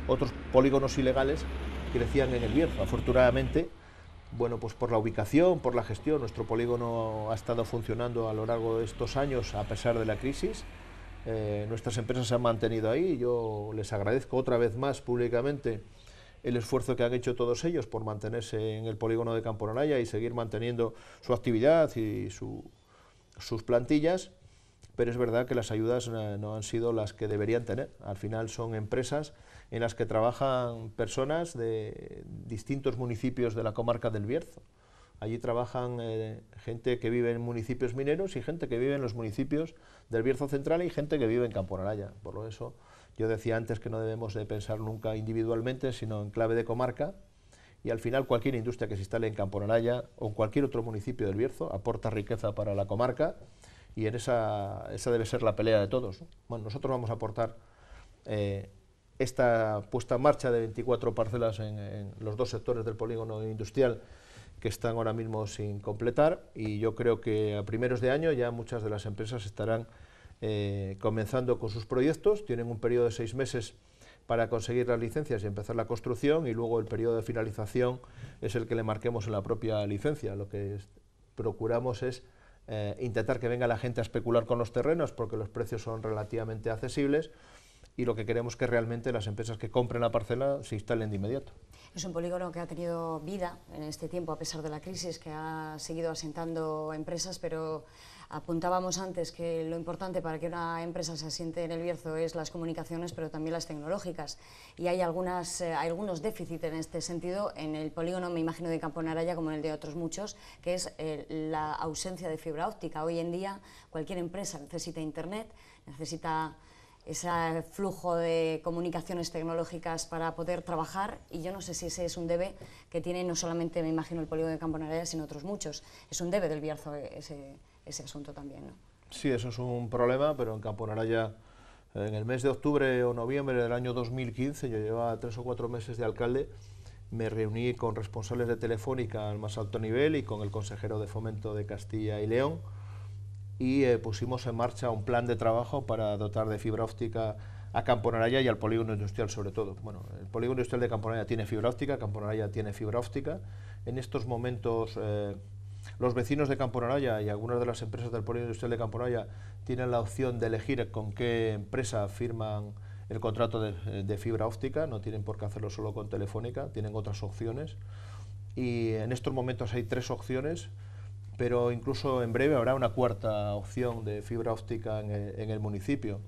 otros polígonos ilegales crecían en el Bierzo. Afortunadamente, bueno, pues por la ubicación, por la gestión, nuestro polígono ha estado funcionando a lo largo de estos años a pesar de la crisis. Eh, nuestras empresas se han mantenido ahí. Yo les agradezco otra vez más públicamente el esfuerzo que han hecho todos ellos por mantenerse en el polígono de Camporonaya y seguir manteniendo su actividad y su, sus plantillas, pero es verdad que las ayudas eh, no han sido las que deberían tener. Al final son empresas en las que trabajan personas de distintos municipios de la comarca del Bierzo. Allí trabajan eh, gente que vive en municipios mineros y gente que vive en los municipios del Bierzo Central y gente que vive en Camporalaya. Por lo eso yo decía antes que no debemos de pensar nunca individualmente, sino en clave de comarca, y al final cualquier industria que se instale en Camporanaya o en cualquier otro municipio del Bierzo aporta riqueza para la comarca y en esa, esa debe ser la pelea de todos. Bueno, nosotros vamos a aportar eh, esta puesta en marcha de 24 parcelas en, los dos sectores del polígono industrial que están ahora mismo sin completar y yo creo que a primeros de año ya muchas de las empresas estarán eh, comenzando con sus proyectos, tienen un periodo de seis meses para conseguir las licencias y empezar la construcción y luego el periodo de finalización es el que le marquemos en la propia licencia. Lo que procuramos es eh, intentar que venga la gente a especular con los terrenos porque los precios son relativamente accesibles y lo que queremos es que realmente las empresas que compren la parcela se instalen de inmediato. Es un polígono que ha tenido vida en este tiempo a pesar de la crisis, que ha seguido asentando empresas, pero Apuntábamos antes que lo importante para que una empresa se asiente en el Bierzo es las comunicaciones, pero también las tecnológicas. Y hay, eh, algunos déficits en este sentido en el polígono, me imagino, de Campo Naraya como en el de otros muchos, que es eh, la ausencia de fibra óptica. Hoy en día cualquier empresa necesita Internet, necesita ese flujo de comunicaciones tecnológicas para poder trabajar y yo no sé si ese es un debe que tiene no solamente, me imagino, el polígono de Campo Naraya sino otros muchos. Es un debe del Bierzo eh, ese ese asunto también. Sí, eso es un problema, pero en Camponaraya, en el mes de octubre o noviembre del año 2015, yo llevaba tres o cuatro meses de alcalde, me reuní con responsables de Telefónica al más alto nivel y con el consejero de Fomento de Castilla y León y eh, pusimos en marcha un plan de trabajo para dotar de fibra óptica a Camponaraya y al polígono industrial sobre todo. Bueno, el polígono industrial de Camponaraya tiene fibra óptica, Camponaraya tiene fibra óptica. En estos momentos eh, los vecinos de Naraya y algunas de las empresas del Polo Industrial de Naraya tienen la opción de elegir con qué empresa firman el contrato de, fibra óptica, no tienen por qué hacerlo solo con Telefónica, tienen otras opciones. Y en estos momentos hay tres opciones, pero incluso en breve habrá una cuarta opción de fibra óptica en el, municipio.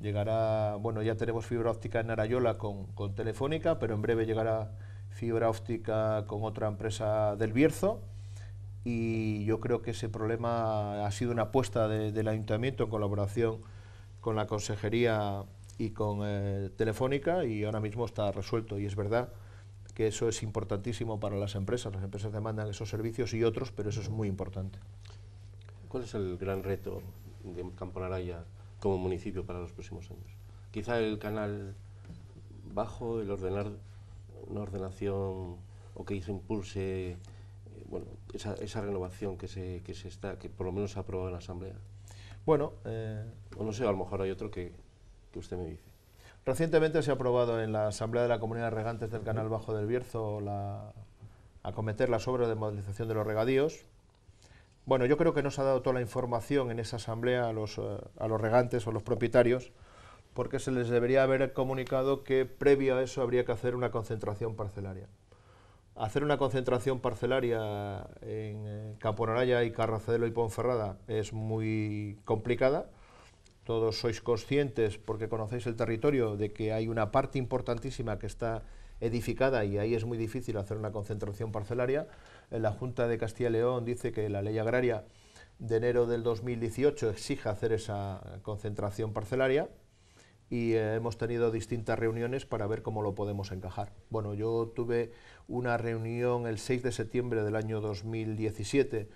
Llegará, bueno, ya tenemos fibra óptica en Arayola con, con Telefónica, pero en breve llegará fibra óptica con otra empresa del Bierzo y yo creo que ese problema ha sido una apuesta del ayuntamiento en colaboración con la consejería y con eh, Telefónica y ahora mismo está resuelto y es verdad que eso es importantísimo para las empresas, las empresas demandan esos servicios y otros, pero eso es muy importante. ¿Cuál es el gran reto de Camponaraya como municipio para los próximos años? Quizá el canal bajo, el ordenar una ordenación o que se impulse bueno, esa, renovación que se, está, que por lo menos se ha aprobado en la Asamblea? Bueno, eh, no sé, a lo mejor hay otro que, usted me dice. Recientemente se ha aprobado en la Asamblea de la Comunidad de Regantes del Canal Bajo del Bierzo la, acometer las obras de modernización de los regadíos. Bueno, yo creo que no se ha dado toda la información en esa asamblea a los, eh, a los regantes o a los propietarios, porque se les debería haber comunicado que previo a eso habría que hacer una concentración parcelaria. Hacer una concentración parcelaria en eh, Caponaraya y Carracedelo y Ponferrada es muy complicada. Todos sois conscientes, porque conocéis el territorio, de que hay una parte importantísima que está edificada y ahí es muy difícil hacer una concentración parcelaria. Eh, la Junta de Castilla y León dice que la ley agraria de enero del 2018 exige hacer esa concentración parcelaria y eh, hemos tenido distintas reuniones para ver cómo lo podemos encajar. Bueno, yo tuve una reunión el 6 de septiembre del año 2017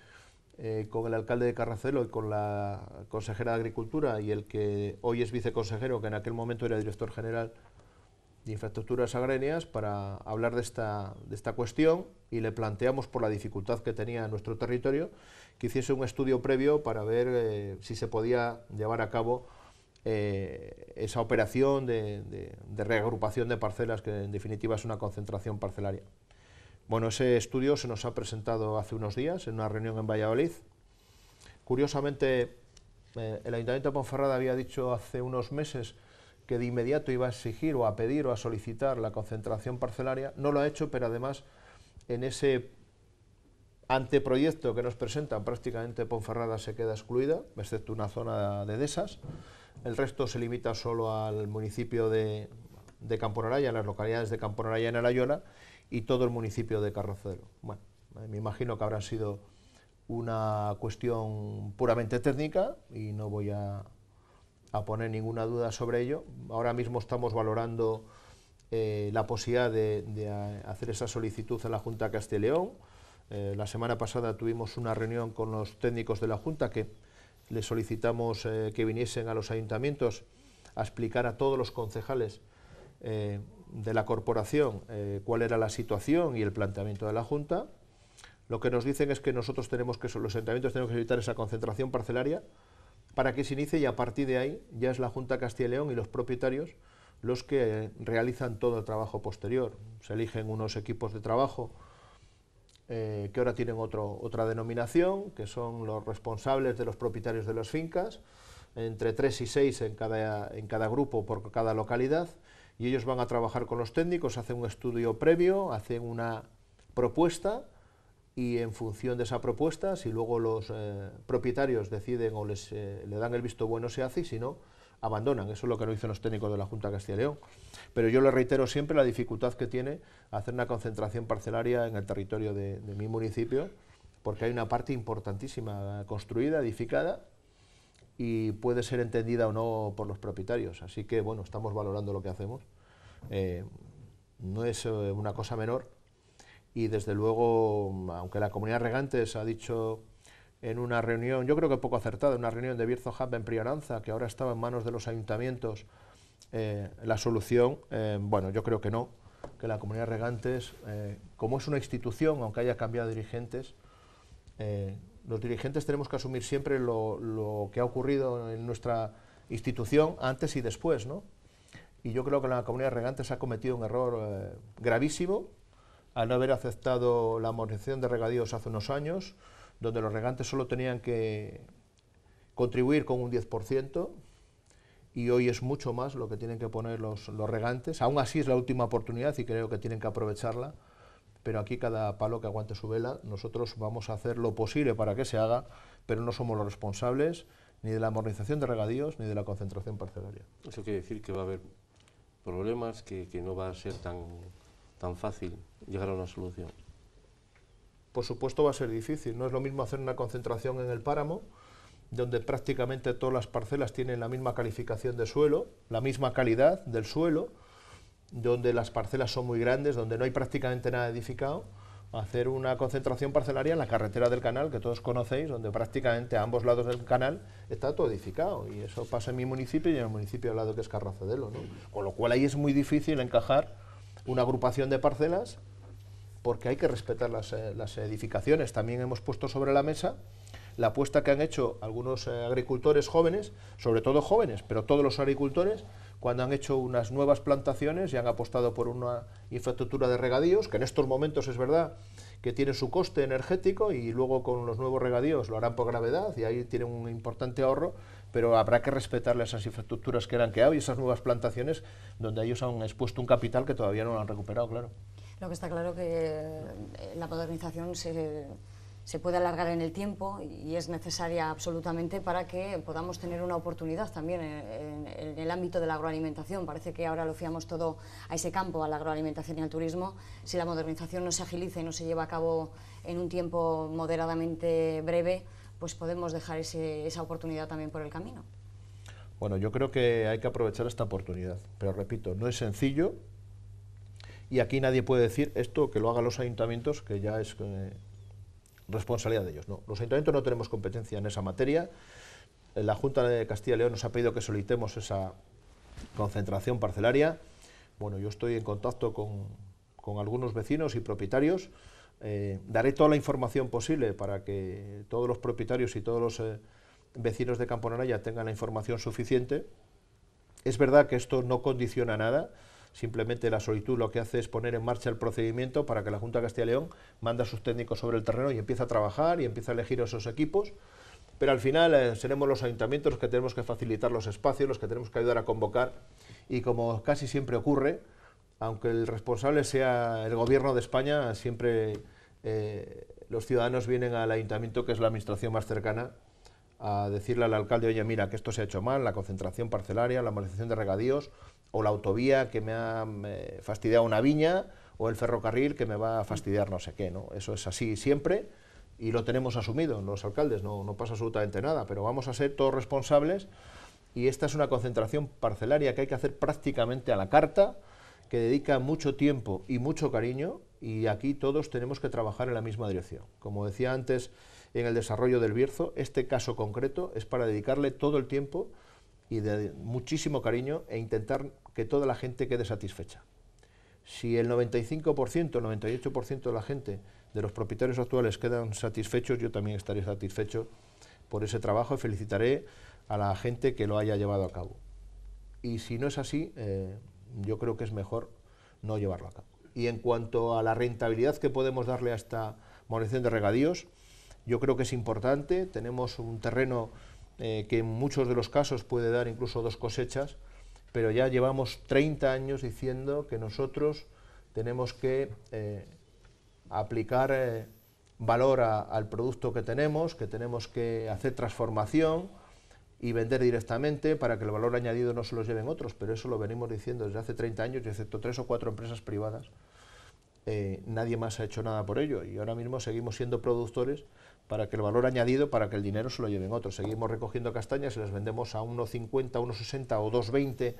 eh, con el alcalde de Carracelo y con la consejera de Agricultura y el que hoy es viceconsejero, que en aquel momento era director general de Infraestructuras Agrarias, para hablar de esta, de esta cuestión y le planteamos por la dificultad que tenía nuestro territorio que hiciese un estudio previo para ver eh, si se podía llevar a cabo eh, esa operación de, reagrupación de parcelas, que en definitiva es una concentración parcelaria. Bueno, ese estudio se nos ha presentado hace unos días en una reunión en Valladolid. Curiosamente, eh, el Ayuntamiento de Ponferrada había dicho hace unos meses que de inmediato iba a exigir o a pedir o a solicitar la concentración parcelaria, no lo ha hecho, pero además en ese anteproyecto que nos presentan prácticamente Ponferrada se queda excluida, excepto una zona de Desas. El resto se limita solo al municipio de, de a las localidades de Camponaraya en Arayola y todo el municipio de Carrocero. Eh, me imagino que habrá sido una cuestión puramente técnica y no voy a, poner ninguna duda sobre ello. Ahora mismo estamos valorando eh, la posibilidad de, eh, hacer esa solicitud a la Junta de la semana pasada tuvimos una reunión con los técnicos de la Junta que le solicitamos eh, que viniesen a los ayuntamientos a explicar a todos los concejales eh, de la corporación eh, cuál era la situación y el planteamiento de la Junta. Lo que nos dicen es que nosotros tenemos que, los ayuntamientos tenemos que evitar esa concentración parcelaria para que se inicie y a partir de ahí ya es la Junta Castilla y León y los propietarios los que realizan todo el trabajo posterior. Se eligen unos equipos de trabajo eh, que ahora tienen otra denominación, que son los responsables de los propietarios de las fincas, entre tres y seis en cada, grupo por cada localidad, y ellos van a trabajar con los técnicos, hacen un estudio previo, hacen una propuesta, y en función de esa propuesta, si luego los eh, propietarios deciden o les, eh, le dan el visto bueno, se hace, y si no, abandonan. Eso es lo que no dicen los técnicos de la Junta de Castilla y León. Pero yo le reitero siempre la dificultad que tiene hacer una concentración parcelaria en el territorio de, mi municipio, porque hay una parte importantísima construida, edificada, y puede ser entendida o no por los propietarios. Así que, bueno, estamos valorando lo que hacemos. Eh, no es eh, una cosa menor y, desde luego, aunque la comunidad Regantes ha dicho en una reunión, yo creo que poco acertada, en una reunión de Birzo Hub en Prioranza que ahora estaba en manos de los ayuntamientos, eh, la solución, eh, bueno, yo creo que no, que la comunidad de regantes, eh, como es una institución, aunque haya cambiado dirigentes, los dirigentes tenemos que asumir siempre lo, lo, que ha ocurrido en nuestra institución antes y después, ¿no? Y yo creo que la comunidad de regantes ha cometido un error gravísimo al no haber aceptado la amortización de regadíos hace unos años, donde los regantes solo tenían que contribuir con un 10%, y hoy es mucho más lo que tienen que poner los, los regantes. Aún así es la última oportunidad y creo que tienen que aprovecharla, pero aquí cada palo que aguante su vela, nosotros vamos a hacer lo posible para que se haga, pero no somos los responsables ni de la modernización de regadíos ni de la concentración parcelaria. Eso quiere decir que va a haber problemas que, que no va a ser tan, tan fácil llegar a una solución por supuesto va a ser difícil. No es lo mismo hacer una concentración en el páramo, donde prácticamente todas las parcelas tienen la misma calificación de suelo, la misma calidad del suelo, donde las parcelas son muy grandes, donde no hay prácticamente nada edificado, hacer una concentración parcelaria en la carretera del canal, que todos conocéis, donde prácticamente a ambos lados del canal está todo edificado. Y eso pasa en mi municipio y en el municipio al lado que es Carracedelo. Con lo cual ahí es muy difícil encajar una agrupación de parcelas porque hay que respetar eh, las, edificaciones. También hemos puesto sobre la mesa la apuesta que han hecho algunos eh, agricultores jóvenes, sobre todo jóvenes, pero todos los agricultores, cuando han hecho unas nuevas plantaciones y han apostado por una infraestructura de regadíos, que en estos momentos es verdad que tiene su coste energético y luego con los nuevos regadíos lo harán por gravedad y ahí tienen un importante ahorro, pero habrá que respetar esas infraestructuras que eran que hay y esas nuevas plantaciones donde ellos han expuesto un capital que todavía no lo han recuperado, claro. Lo que está claro que eh, la modernización se, puede alargar en el tiempo y es necesaria absolutamente para que podamos tener una oportunidad también en, el ámbito de la agroalimentación. Parece que ahora lo fiamos todo a ese campo, a la agroalimentación y al turismo. Si la modernización no se agiliza y no se lleva a cabo en un tiempo moderadamente breve, pues podemos dejar ese, esa oportunidad también por el camino. Bueno, yo creo que hay que aprovechar esta oportunidad, pero repito, no es sencillo, y aquí nadie puede decir esto que lo hagan los ayuntamientos, que ya es eh, responsabilidad de ellos. No, los ayuntamientos no tenemos competencia en esa materia. Eh, la Junta de Castilla y León nos ha pedido que solicitemos esa concentración parcelaria. Bueno, yo estoy en contacto con, algunos vecinos y propietarios. Eh, daré toda la información posible para que todos los propietarios y todos los vecinos de ya tengan la información suficiente. Es verdad que esto no condiciona nada Simplemente la solicitud lo que hace es poner en marcha el procedimiento para que la Junta de Castilla y León manda a sus técnicos sobre el terreno y empieza a trabajar y empieza a elegir esos equipos. Pero al final eh, seremos los ayuntamientos los que tenemos que facilitar los espacios, los que tenemos que ayudar a convocar. Y como casi siempre ocurre, aunque el responsable sea el gobierno de España, siempre eh, los ciudadanos vienen al ayuntamiento, que es la administración más cercana, a decirle al alcalde, oye, mira, que esto se ha hecho mal, la concentración parcelaria, la amortización de regadíos, o la autovía que me ha fastidiado una viña, o el ferrocarril que me va a fastidiar no sé qué, ¿no? Eso es así siempre y lo tenemos asumido los alcaldes, no, no pasa absolutamente nada, pero vamos a ser todos responsables y esta es una concentración parcelaria que hay que hacer prácticamente a la carta, que dedica mucho tiempo y mucho cariño y aquí todos tenemos que trabajar en la misma dirección. Como decía antes en el desarrollo del Bierzo, este caso concreto es para dedicarle todo el tiempo y de muchísimo cariño e intentar que toda la gente quede satisfecha. Si el 95%, el 98% de la gente, de los propietarios actuales quedan satisfechos, yo también estaré satisfecho por ese trabajo y felicitaré a la gente que lo haya llevado a cabo. Y si no es así, eh, yo creo que es mejor no llevarlo a cabo. Y en cuanto a la rentabilidad que podemos darle a esta moración de regadíos, yo creo que es importante. Tenemos un terreno eh, que en muchos de los casos puede dar incluso dos cosechas, pero ya llevamos 30 años diciendo que nosotros tenemos que eh, aplicar eh, valor al producto que tenemos, que tenemos que hacer transformación y vender directamente para que el valor añadido no se lo lleven otros, pero eso lo venimos diciendo desde hace 30 años, excepto tres o cuatro empresas privadas, nadie más ha hecho nada por ello y ahora mismo seguimos siendo productores para que el valor añadido, para que el dinero se lo lleven otros. Seguimos recogiendo castañas y las vendemos a 1,50, 1,60 o 2,20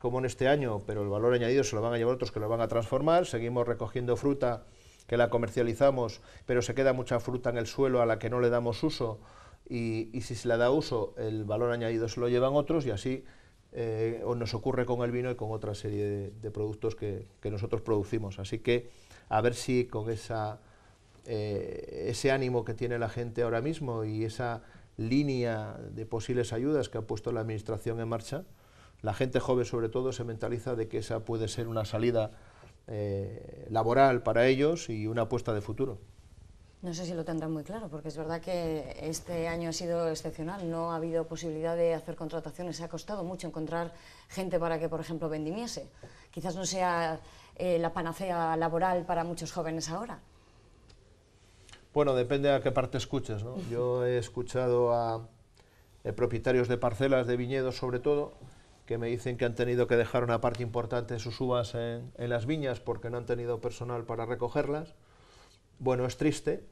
como en este año, pero el valor añadido se lo van a llevar otros que lo van a transformar. Seguimos recogiendo fruta que la comercializamos, pero se queda mucha fruta en el suelo a la que no le damos uso y, si se le da uso, el valor añadido se lo llevan otros y así eh, nos ocurre con el vino y con otra serie de, productos que nosotros producimos. Así que a ver si con esa eh, ese ánimo que tiene la gente ahora mismo y esa línea de posibles ayudas que ha puesto la Administración en marcha, la gente joven sobre todo se mentaliza de que esa puede ser una salida eh, laboral para ellos y una apuesta de futuro. No sé si lo tendrán muy claro, porque es verdad que este año ha sido excepcional, no ha habido posibilidad de hacer contrataciones, se ha costado mucho encontrar gente para que, por ejemplo, vendimiese. Quizás no sea eh, la panacea laboral para muchos jóvenes ahora. Bueno, depende a qué parte escuchas. Yo he escuchado a eh, propietarios de parcelas, de viñedos sobre todo, que me dicen que han tenido que dejar una parte importante de sus uvas en, las viñas porque no han tenido personal para recogerlas. Bueno, es triste,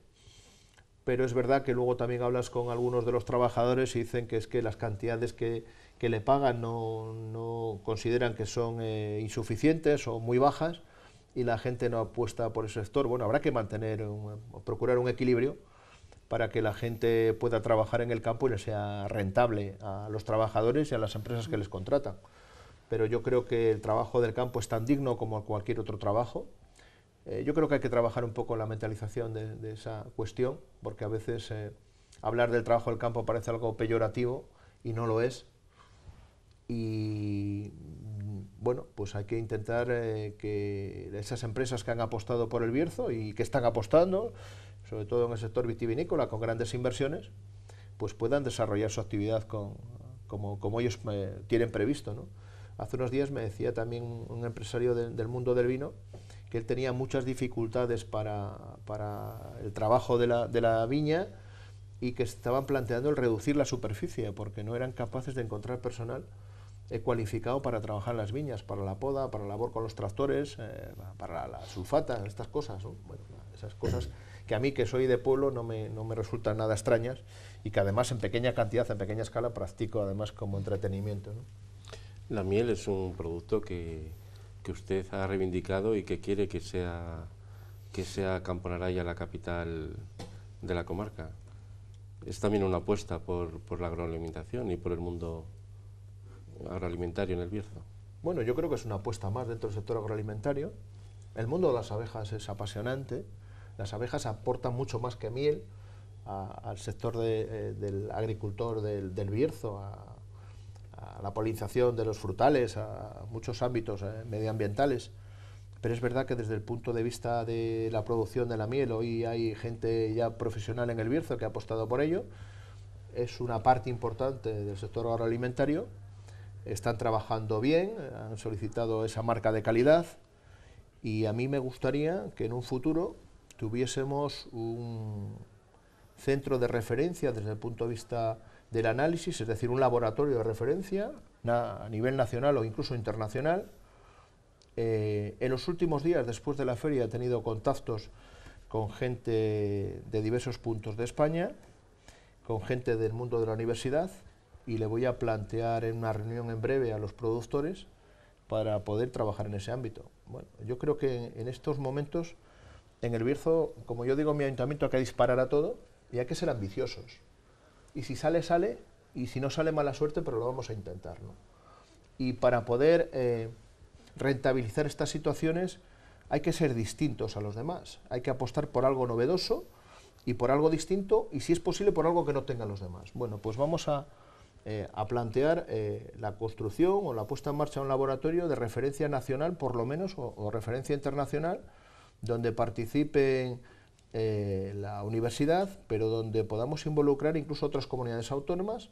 pero es verdad que luego también hablas con algunos de los trabajadores y dicen que es que las cantidades que, le pagan no, consideran que son eh, insuficientes o muy bajas y la gente no apuesta por ese sector. Bueno, habrá que mantener, eh, procurar un equilibrio para que la gente pueda trabajar en el campo y le sea rentable a los trabajadores y a las empresas que les contratan. Pero yo creo que el trabajo del campo es tan digno como cualquier otro trabajo. Eh, yo creo que hay que trabajar un poco la mentalización de, esa cuestión, porque a veces eh, hablar del trabajo del campo parece algo peyorativo y no lo es. Y bueno, pues hay que intentar eh, que esas empresas que han apostado por el Bierzo y que están apostando, sobre todo en el sector vitivinícola, con grandes inversiones, pues puedan desarrollar su actividad como, ellos eh, tienen previsto. Hace unos días me decía también un empresario del mundo del vino que él tenía muchas dificultades para, el trabajo de la, de la viña y que estaban planteando el reducir la superficie porque no eran capaces de encontrar personal he cualificado para trabajar las viñas, para la poda, para la labor con los tractores, eh, para la sulfata, estas cosas, esas cosas que a mí que soy de pueblo no me, no me resultan nada extrañas y que además en pequeña cantidad, en pequeña escala, practico además como entretenimiento. La miel es un producto que, que, usted ha reivindicado y que quiere que sea, que sea Camponaraya la capital de la comarca. Es también una apuesta por, por la agroalimentación y por el mundo agroalimentario en el Bierzo? Bueno, yo creo que es una apuesta más dentro del sector agroalimentario. El mundo de las abejas es apasionante. Las abejas aportan mucho más que miel al sector eh, del agricultor del, Bierzo, a, la polinización de los frutales, a muchos ámbitos eh, medioambientales. Pero es verdad que desde el punto de vista de la producción de la miel, hoy hay gente ya profesional en el Bierzo que ha apostado por ello. Es una parte importante del sector agroalimentario están trabajando bien, eh, han solicitado esa marca de calidad y a mí me gustaría que en un futuro tuviésemos un centro de referencia desde el punto de vista del análisis, es decir, un laboratorio de referencia a nivel nacional o incluso internacional. Eh, en los últimos días, después de la feria, he tenido contactos con gente de diversos puntos de España, con gente del mundo de la universidad, y le voy a plantear en una reunión en breve a los productores para poder trabajar en ese ámbito. Bueno, yo creo que en estos momentos, en el Bierzo, como yo digo, mi ayuntamiento hay que disparar a todo y hay que ser ambiciosos. Y si sale, sale, y si no sale, mala suerte, pero lo vamos a intentar. Y para poder eh, rentabilizar estas situaciones hay que ser distintos a los demás, hay que apostar por algo novedoso y por algo distinto, y si es posible, por algo que no tengan los demás. Bueno, pues vamos a, eh, a plantear eh, la construcción o la puesta en marcha de un laboratorio de referencia nacional, por lo menos, o, referencia internacional, donde participen eh, la universidad, pero donde podamos involucrar incluso otras comunidades autónomas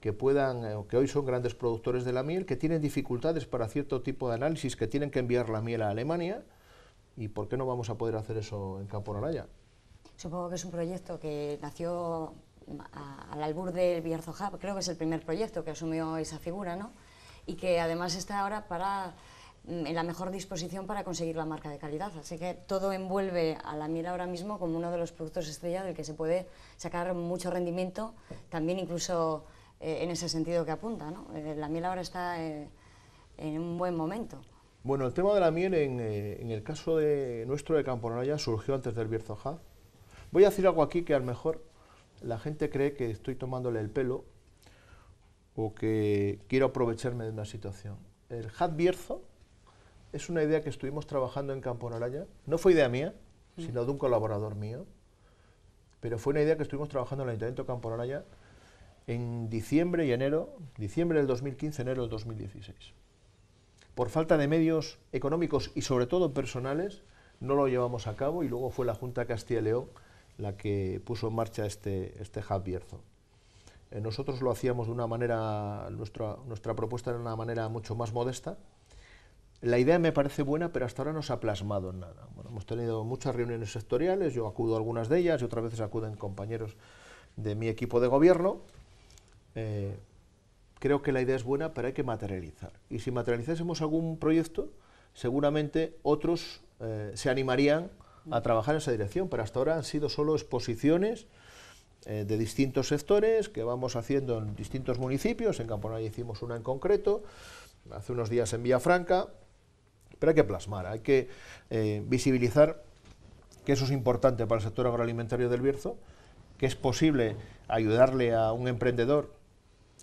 que puedan, que hoy son grandes productores de la miel, que tienen dificultades para cierto tipo de análisis, que tienen que enviar la miel a Alemania, y por qué no vamos a poder hacer eso en Campo Noraya. Supongo que es un proyecto que nació al albur del Hub, creo que es el primer proyecto que asumió esa figura, y que además está ahora para, mm, en la mejor disposición para conseguir la marca de calidad. Así que todo envuelve a la miel ahora mismo como uno de los productos estrella del que se puede sacar mucho rendimiento, también incluso eh, en ese sentido que apunta. Eh, la miel ahora está eh, en un buen momento. Bueno, el tema de la miel en, el caso de nuestro de ya surgió antes del Hub. Voy a decir algo aquí que a lo mejor la gente cree que estoy tomándole el pelo o que quiero aprovecharme de una situación. El Bierzo es una idea que estuvimos trabajando en Campo Naraya. No fue idea mía, mm. sino de un colaborador mío, pero fue una idea que estuvimos trabajando en el Ayuntamiento de Campo Naraya en diciembre y enero, diciembre del 2015, enero del 2016. Por falta de medios económicos y sobre todo personales, no lo llevamos a cabo y luego fue la Junta Castilla León la que puso en marcha este, este hub Bierzo. Eh, nosotros lo hacíamos de una manera, nuestra, nuestra propuesta era de una manera mucho más modesta. La idea me parece buena, pero hasta ahora no se ha plasmado en nada. Bueno, hemos tenido muchas reuniones sectoriales, yo acudo a algunas de ellas y otras veces acuden compañeros de mi equipo de gobierno. Eh, creo que la idea es buena, pero hay que materializar. Y si materializásemos algún proyecto, seguramente otros eh, se animarían a trabajar en esa dirección, pero hasta ahora han sido solo exposiciones eh, de distintos sectores que vamos haciendo en distintos municipios, en Camponalla hicimos una en concreto, hace unos días en Villafranca, pero hay que plasmar, hay que eh, visibilizar que eso es importante para el sector agroalimentario del Bierzo, que es posible ayudarle a un emprendedor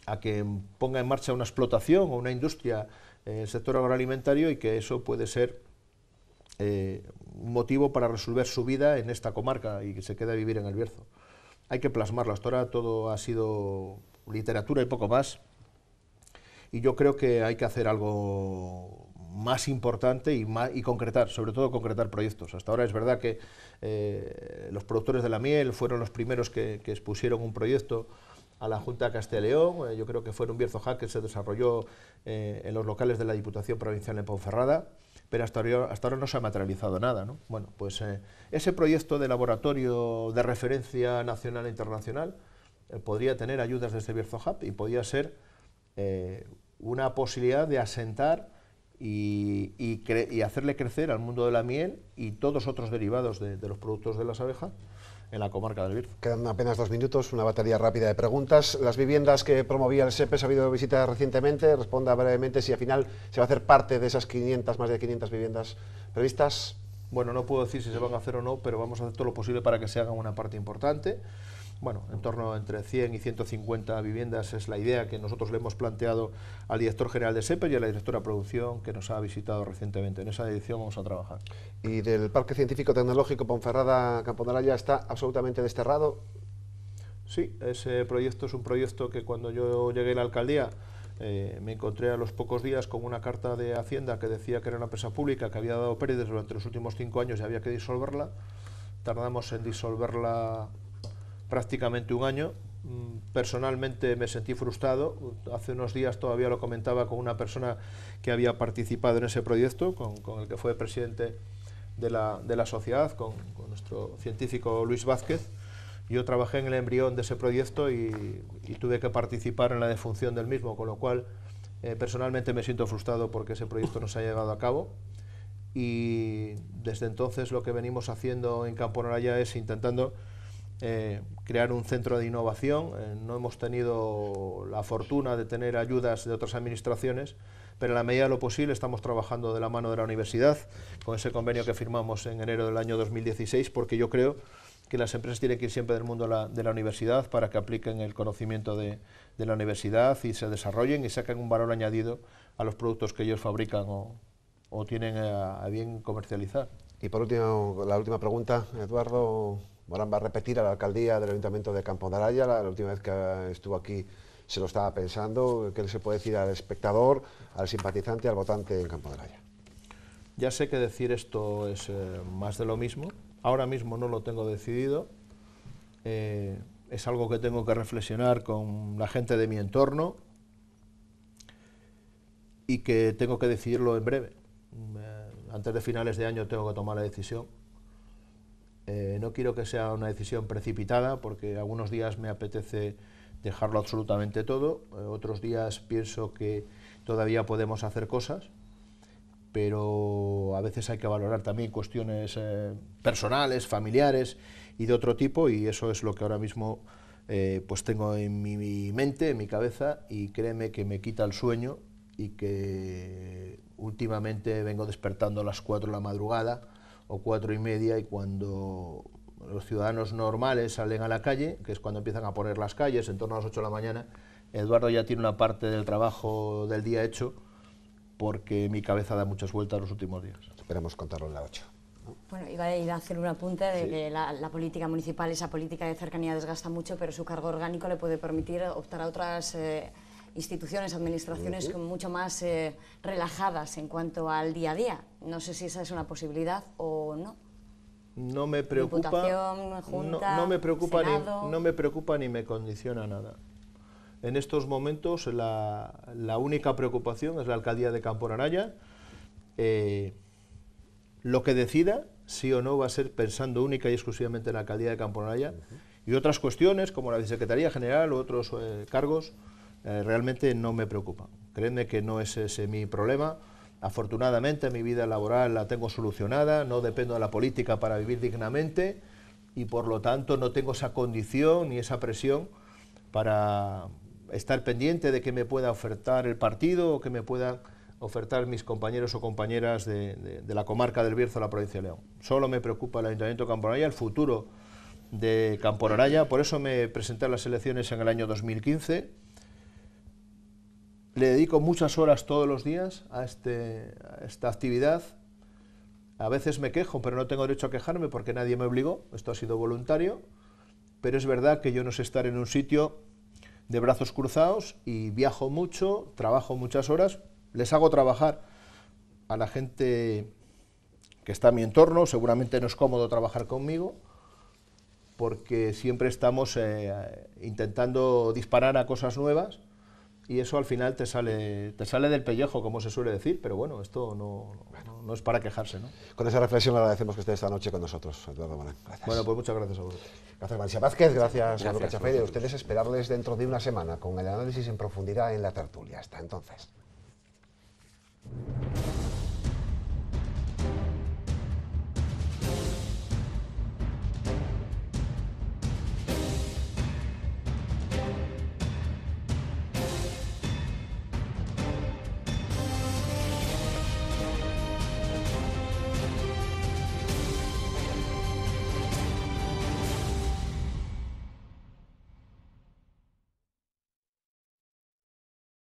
a que ponga en marcha una explotación o una industria en el sector agroalimentario y que eso puede ser eh, motivo para resolver su vida en esta comarca y que se quede a vivir en el Bierzo. Hay que plasmarlo. Hasta ahora todo ha sido literatura y poco más. Y yo creo que hay que hacer algo más importante y, y concretar, sobre todo concretar proyectos. Hasta ahora es verdad que eh, los productores de la miel fueron los primeros que, expusieron un proyecto a la Junta de Castellón, eh, yo creo que fue en un Bierzo Hack que se desarrolló eh, en los locales de la Diputación Provincial en Ponferrada pero hasta ahora, hasta ahora no se ha materializado nada. Bueno, pues eh, ese proyecto de laboratorio de referencia nacional e internacional eh, podría tener ayudas desde Bierzo Hub y podría ser eh, una posibilidad de asentar y, hacerle crecer al mundo de la miel y todos otros derivados de los productos de las abejas en la comarca del Vir. Quedan apenas dos minutos, una batería rápida de preguntas. Las viviendas que promovía el SEPES ha habido visitas recientemente. Responda brevemente si al final se va a hacer parte de esas 500, más de 500 viviendas previstas. Bueno, no puedo decir si se van a hacer o no, pero vamos a hacer todo lo posible para que se haga una parte importante bueno, en torno a entre 100 y 150 viviendas es la idea que nosotros le hemos planteado al director general de SEPE y a la directora de producción que nos ha visitado recientemente. En esa edición vamos a trabajar. ¿Y del Parque Científico Tecnológico Ponferrada ya está absolutamente desterrado? Sí, ese proyecto es un proyecto que cuando yo llegué a la alcaldía eh, me encontré a los pocos días con una carta de Hacienda que decía que era una empresa pública que había dado pérdidas durante los últimos cinco años y había que disolverla. Tardamos en disolverla prácticamente un año. Mm, personalmente me sentí frustrado. Hace unos días todavía lo comentaba con una persona que había participado en ese proyecto, con, el que fue presidente de la, sociedad, con, nuestro científico Luis Vázquez. Yo trabajé en el embrión de ese proyecto y, tuve que participar en la defunción del mismo, con lo cual eh, personalmente me siento frustrado porque ese proyecto no se ha llevado a cabo y desde entonces lo que venimos haciendo en Campo Noraya es intentando eh, crear un centro de innovación. Eh, no hemos tenido la fortuna de tener ayudas de otras administraciones, pero en la medida de lo posible estamos trabajando de la mano de la universidad con ese convenio que firmamos en enero del año 2016, porque yo creo que las empresas tienen que ir siempre del mundo de la universidad para que apliquen el conocimiento de, la universidad y se desarrollen y saquen un valor añadido a los productos que ellos fabrican o, tienen a bien comercializar. Y por último, la última pregunta, Eduardo. Morán va a repetir a la alcaldía del Ayuntamiento de Campo de Araya, la, última vez que estuvo aquí se lo estaba pensando, ¿qué se puede decir al espectador, al simpatizante, al votante en Campo de Araya? Ya sé que decir esto es eh, más de lo mismo, ahora mismo no lo tengo decidido, eh, es algo que tengo que reflexionar con la gente de mi entorno y que tengo que decidirlo en breve. Eh, antes de finales de año tengo que tomar la decisión. Eh, no quiero que sea una decisión precipitada porque algunos días me apetece dejarlo absolutamente todo, eh, otros días pienso que todavía podemos hacer cosas, pero a veces hay que valorar también cuestiones eh, personales, familiares y de otro tipo y eso es lo que ahora mismo pues tengo en mi, mi mente, en mi cabeza y créeme que me quita el sueño y que últimamente vengo despertando a las 4 de la madrugada o cuatro y media y cuando los ciudadanos normales salen a la calle, que es cuando empiezan a poner las calles, en torno a las 8 de la mañana, Eduardo ya tiene una parte del trabajo del día hecho porque mi cabeza da muchas vueltas los últimos días. Esperamos contarlo en la noche. Bueno, iba a hacer un apunte de que la, política municipal, esa política de cercanía desgasta mucho, pero su cargo orgánico le puede permitir optar a otras... Eh, instituciones, administraciones mucho más eh, relajadas en cuanto al día a día. No sé si esa es una posibilidad o no. No me preocupa, no, me preocupa ni, no me preocupa ni me condiciona nada. En estos momentos la, única preocupación es la alcaldía de Campo Eh, lo que decida, sí o no, va a ser pensando única y exclusivamente en la alcaldía de Campo y otras cuestiones como la Secretaría general u otros eh, cargos eh, realmente no me preocupa, Créeme que no es ese mi problema. Afortunadamente mi vida laboral la tengo solucionada, no dependo de la política para vivir dignamente y por lo tanto no tengo esa condición ni esa presión para estar pendiente de que me pueda ofertar el partido o que me puedan ofertar mis compañeros o compañeras de, la comarca del Bierzo, la provincia de León. Solo me preocupa el Ayuntamiento de el futuro de Camporaraya, por eso me presenté a las elecciones en el año 2015 le dedico muchas horas todos los días a, este, esta actividad. A veces me quejo, pero no tengo derecho a quejarme porque nadie me obligó. Esto ha sido voluntario. Pero es verdad que yo no sé estar en un sitio de brazos cruzados y viajo mucho, trabajo muchas horas, les hago trabajar a la gente que está en mi entorno, seguramente no es cómodo trabajar conmigo, porque siempre estamos eh, intentando disparar a cosas nuevas y eso al final te sale, te sale del pellejo, como se suele decir, pero bueno, esto no, no, es para quejarse. Con esa reflexión agradecemos que esté esta noche con nosotros, Eduardo Morán. Bueno, pues muchas gracias a vosotros. Gracias, Valencia Vázquez, gracias, a Y ustedes esperarles dentro de una semana con el análisis en profundidad en la tertulia. Hasta entonces.